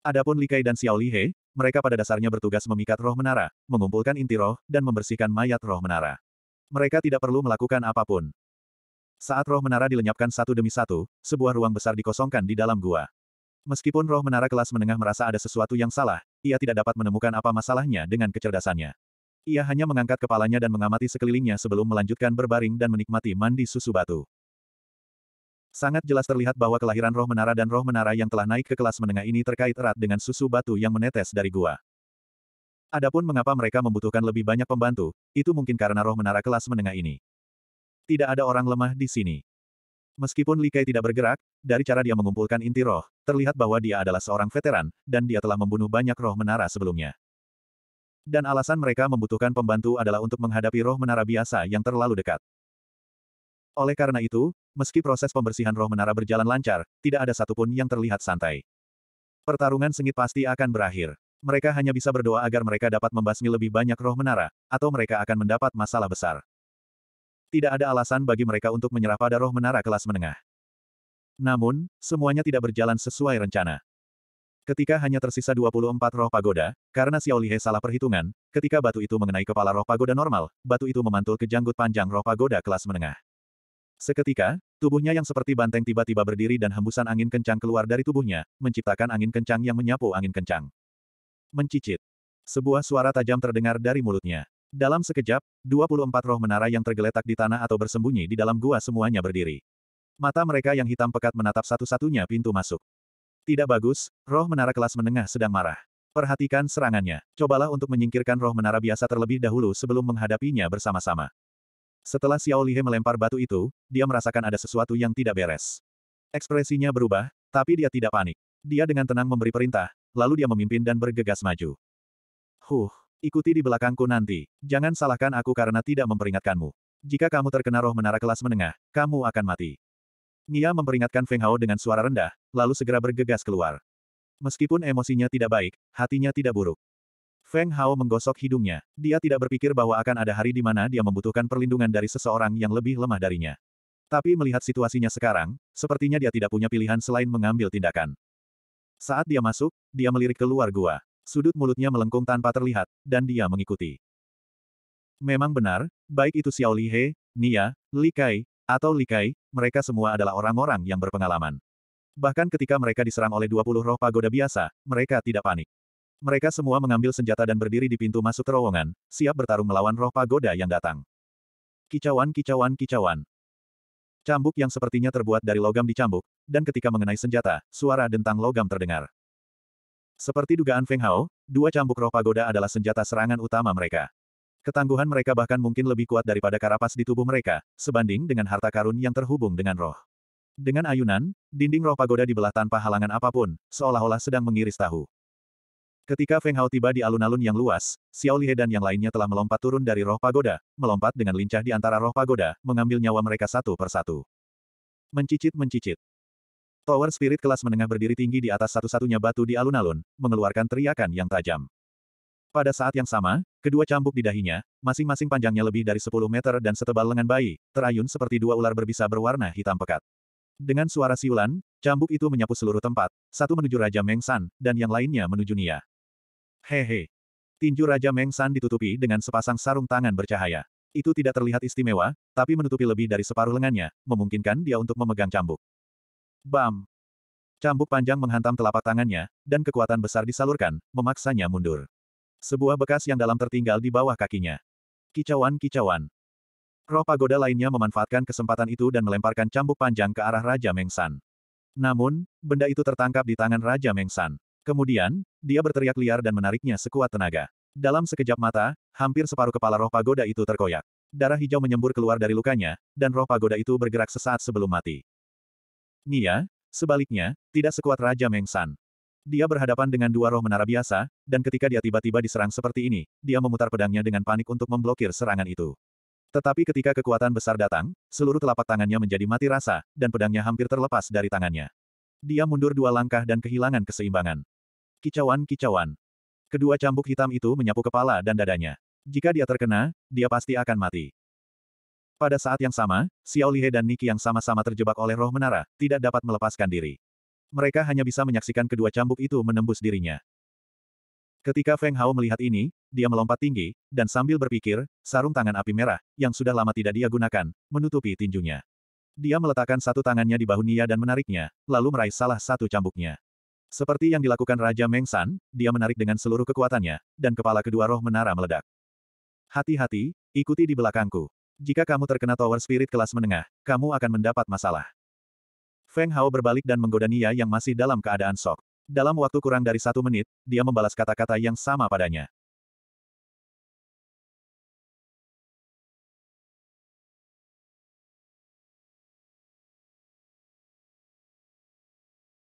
Adapun Li Kai dan Xiao Lihe, mereka pada dasarnya bertugas memikat roh menara, mengumpulkan inti roh, dan membersihkan mayat roh menara. Mereka tidak perlu melakukan apapun. Saat roh menara dilenyapkan satu demi satu, sebuah ruang besar dikosongkan di dalam gua. Meskipun roh menara kelas menengah merasa ada sesuatu yang salah, ia tidak dapat menemukan apa masalahnya dengan kecerdasannya. Ia hanya mengangkat kepalanya dan mengamati sekelilingnya sebelum melanjutkan berbaring dan menikmati mandi susu batu. Sangat jelas terlihat bahwa kelahiran roh menara dan roh menara yang telah naik ke kelas menengah ini terkait erat dengan susu batu yang menetes dari gua. Adapun mengapa mereka membutuhkan lebih banyak pembantu, itu mungkin karena roh menara kelas menengah ini. Tidak ada orang lemah di sini. Meskipun Li Kai tidak bergerak, dari cara dia mengumpulkan inti roh, terlihat bahwa dia adalah seorang veteran, dan dia telah membunuh banyak roh menara sebelumnya. Dan alasan mereka membutuhkan pembantu adalah untuk menghadapi roh menara biasa yang terlalu dekat. Oleh karena itu, meski proses pembersihan roh menara berjalan lancar, tidak ada satupun yang terlihat santai. Pertarungan sengit pasti akan berakhir. Mereka hanya bisa berdoa agar mereka dapat membasmi lebih banyak roh menara, atau mereka akan mendapat masalah besar. Tidak ada alasan bagi mereka untuk menyerah pada roh menara kelas menengah. Namun, semuanya tidak berjalan sesuai rencana. Ketika hanya tersisa 24 roh pagoda, karena Xiao Lihe salah perhitungan, ketika batu itu mengenai kepala roh pagoda normal, batu itu memantul ke janggut panjang roh pagoda kelas menengah. Seketika, tubuhnya yang seperti banteng tiba-tiba berdiri dan hembusan angin kencang keluar dari tubuhnya, menciptakan angin kencang yang menyapu angin kencang. Mencicit. Sebuah suara tajam terdengar dari mulutnya. Dalam sekejap, 24 roh menara yang tergeletak di tanah atau bersembunyi di dalam gua semuanya berdiri. Mata mereka yang hitam pekat menatap satu-satunya pintu masuk. Tidak bagus, roh menara kelas menengah sedang marah. Perhatikan serangannya. Cobalah untuk menyingkirkan roh menara biasa terlebih dahulu sebelum menghadapinya bersama-sama. Setelah Xiao Lihe melempar batu itu, dia merasakan ada sesuatu yang tidak beres. Ekspresinya berubah, tapi dia tidak panik. Dia dengan tenang memberi perintah, lalu dia memimpin dan bergegas maju. Huh, ikuti di belakangku nanti. Jangan salahkan aku karena tidak memperingatkanmu. Jika kamu terkena roh menara kelas menengah, kamu akan mati. Nia memperingatkan Feng Hao dengan suara rendah, lalu segera bergegas keluar. Meskipun emosinya tidak baik, hatinya tidak buruk. Feng Hao menggosok hidungnya. Dia tidak berpikir bahwa akan ada hari di mana dia membutuhkan perlindungan dari seseorang yang lebih lemah darinya. Tapi melihat situasinya sekarang, sepertinya dia tidak punya pilihan selain mengambil tindakan. Saat dia masuk, dia melirik keluar gua. Sudut mulutnya melengkung tanpa terlihat, dan dia mengikuti. Memang benar, baik itu Xiao Lihe, Nia, Li Kai, atau Likai, mereka semua adalah orang-orang yang berpengalaman. Bahkan ketika mereka diserang oleh 20 roh pagoda biasa, mereka tidak panik. Mereka semua mengambil senjata dan berdiri di pintu masuk terowongan, siap bertarung melawan roh pagoda yang datang. Kicauan kicauan kicauan. Cambuk yang sepertinya terbuat dari logam dicambuk, dan ketika mengenai senjata, suara dentang logam terdengar. Seperti dugaan Feng Hao, dua cambuk roh pagoda adalah senjata serangan utama mereka. Ketangguhan mereka bahkan mungkin lebih kuat daripada karapas di tubuh mereka, sebanding dengan harta karun yang terhubung dengan roh. Dengan ayunan, dinding roh pagoda dibelah tanpa halangan apapun, seolah-olah sedang mengiris tahu. Ketika Feng Hao tiba di alun-alun yang luas, Xiao Lihe dan yang lainnya telah melompat turun dari roh pagoda, melompat dengan lincah di antara roh pagoda, mengambil nyawa mereka satu per satu. Mencicit-mencicit. Tower Spirit kelas menengah berdiri tinggi di atas satu-satunya batu di alun-alun, mengeluarkan teriakan yang tajam. Pada saat yang sama, kedua cambuk di dahinya, masing-masing panjangnya lebih dari 10 meter dan setebal lengan bayi, terayun seperti dua ular berbisa berwarna hitam pekat. Dengan suara siulan, cambuk itu menyapu seluruh tempat, satu menuju Raja Meng San, dan yang lainnya menuju Nia. Hehe. Tinju Raja Meng San ditutupi dengan sepasang sarung tangan bercahaya. Itu tidak terlihat istimewa, tapi menutupi lebih dari separuh lengannya, memungkinkan dia untuk memegang cambuk. Bam! Cambuk panjang menghantam telapak tangannya, dan kekuatan besar disalurkan, memaksanya mundur. Sebuah bekas yang dalam tertinggal di bawah kakinya. Kicauan-kicauan. Roh pagoda lainnya memanfaatkan kesempatan itu dan melemparkan cambuk panjang ke arah Raja Mengsan. Namun, benda itu tertangkap di tangan Raja Mengsan. Kemudian, dia berteriak liar dan menariknya sekuat tenaga. Dalam sekejap mata, hampir separuh kepala roh pagoda itu terkoyak. Darah hijau menyembur keluar dari lukanya, dan roh pagoda itu bergerak sesaat sebelum mati. Nia, sebaliknya, tidak sekuat Raja Mengsan. Dia berhadapan dengan dua roh menara biasa, dan ketika dia tiba-tiba diserang seperti ini, dia memutar pedangnya dengan panik untuk memblokir serangan itu. Tetapi ketika kekuatan besar datang, seluruh telapak tangannya menjadi mati rasa, dan pedangnya hampir terlepas dari tangannya. Dia mundur dua langkah dan kehilangan keseimbangan. Kicauan-kicauan. Kedua cambuk hitam itu menyapu kepala dan dadanya. Jika dia terkena, dia pasti akan mati. Pada saat yang sama, Xiao Lihe dan Niki yang sama-sama terjebak oleh roh menara, tidak dapat melepaskan diri. Mereka hanya bisa menyaksikan kedua cambuk itu menembus dirinya. Ketika Feng Hao melihat ini, dia melompat tinggi, dan sambil berpikir, sarung tangan api merah, yang sudah lama tidak dia gunakan, menutupi tinjunya. Dia meletakkan satu tangannya di bahu Nia dan menariknya, lalu meraih salah satu cambuknya. Seperti yang dilakukan Raja Meng San, dia menarik dengan seluruh kekuatannya, dan kepala kedua roh menara meledak. Hati-hati, ikuti di belakangku. Jika kamu terkena tower spirit kelas menengah, kamu akan mendapat masalah. Feng Hao berbalik dan menggoda Nia yang masih dalam keadaan sok. Dalam waktu kurang dari satu menit, dia membalas kata-kata yang sama padanya.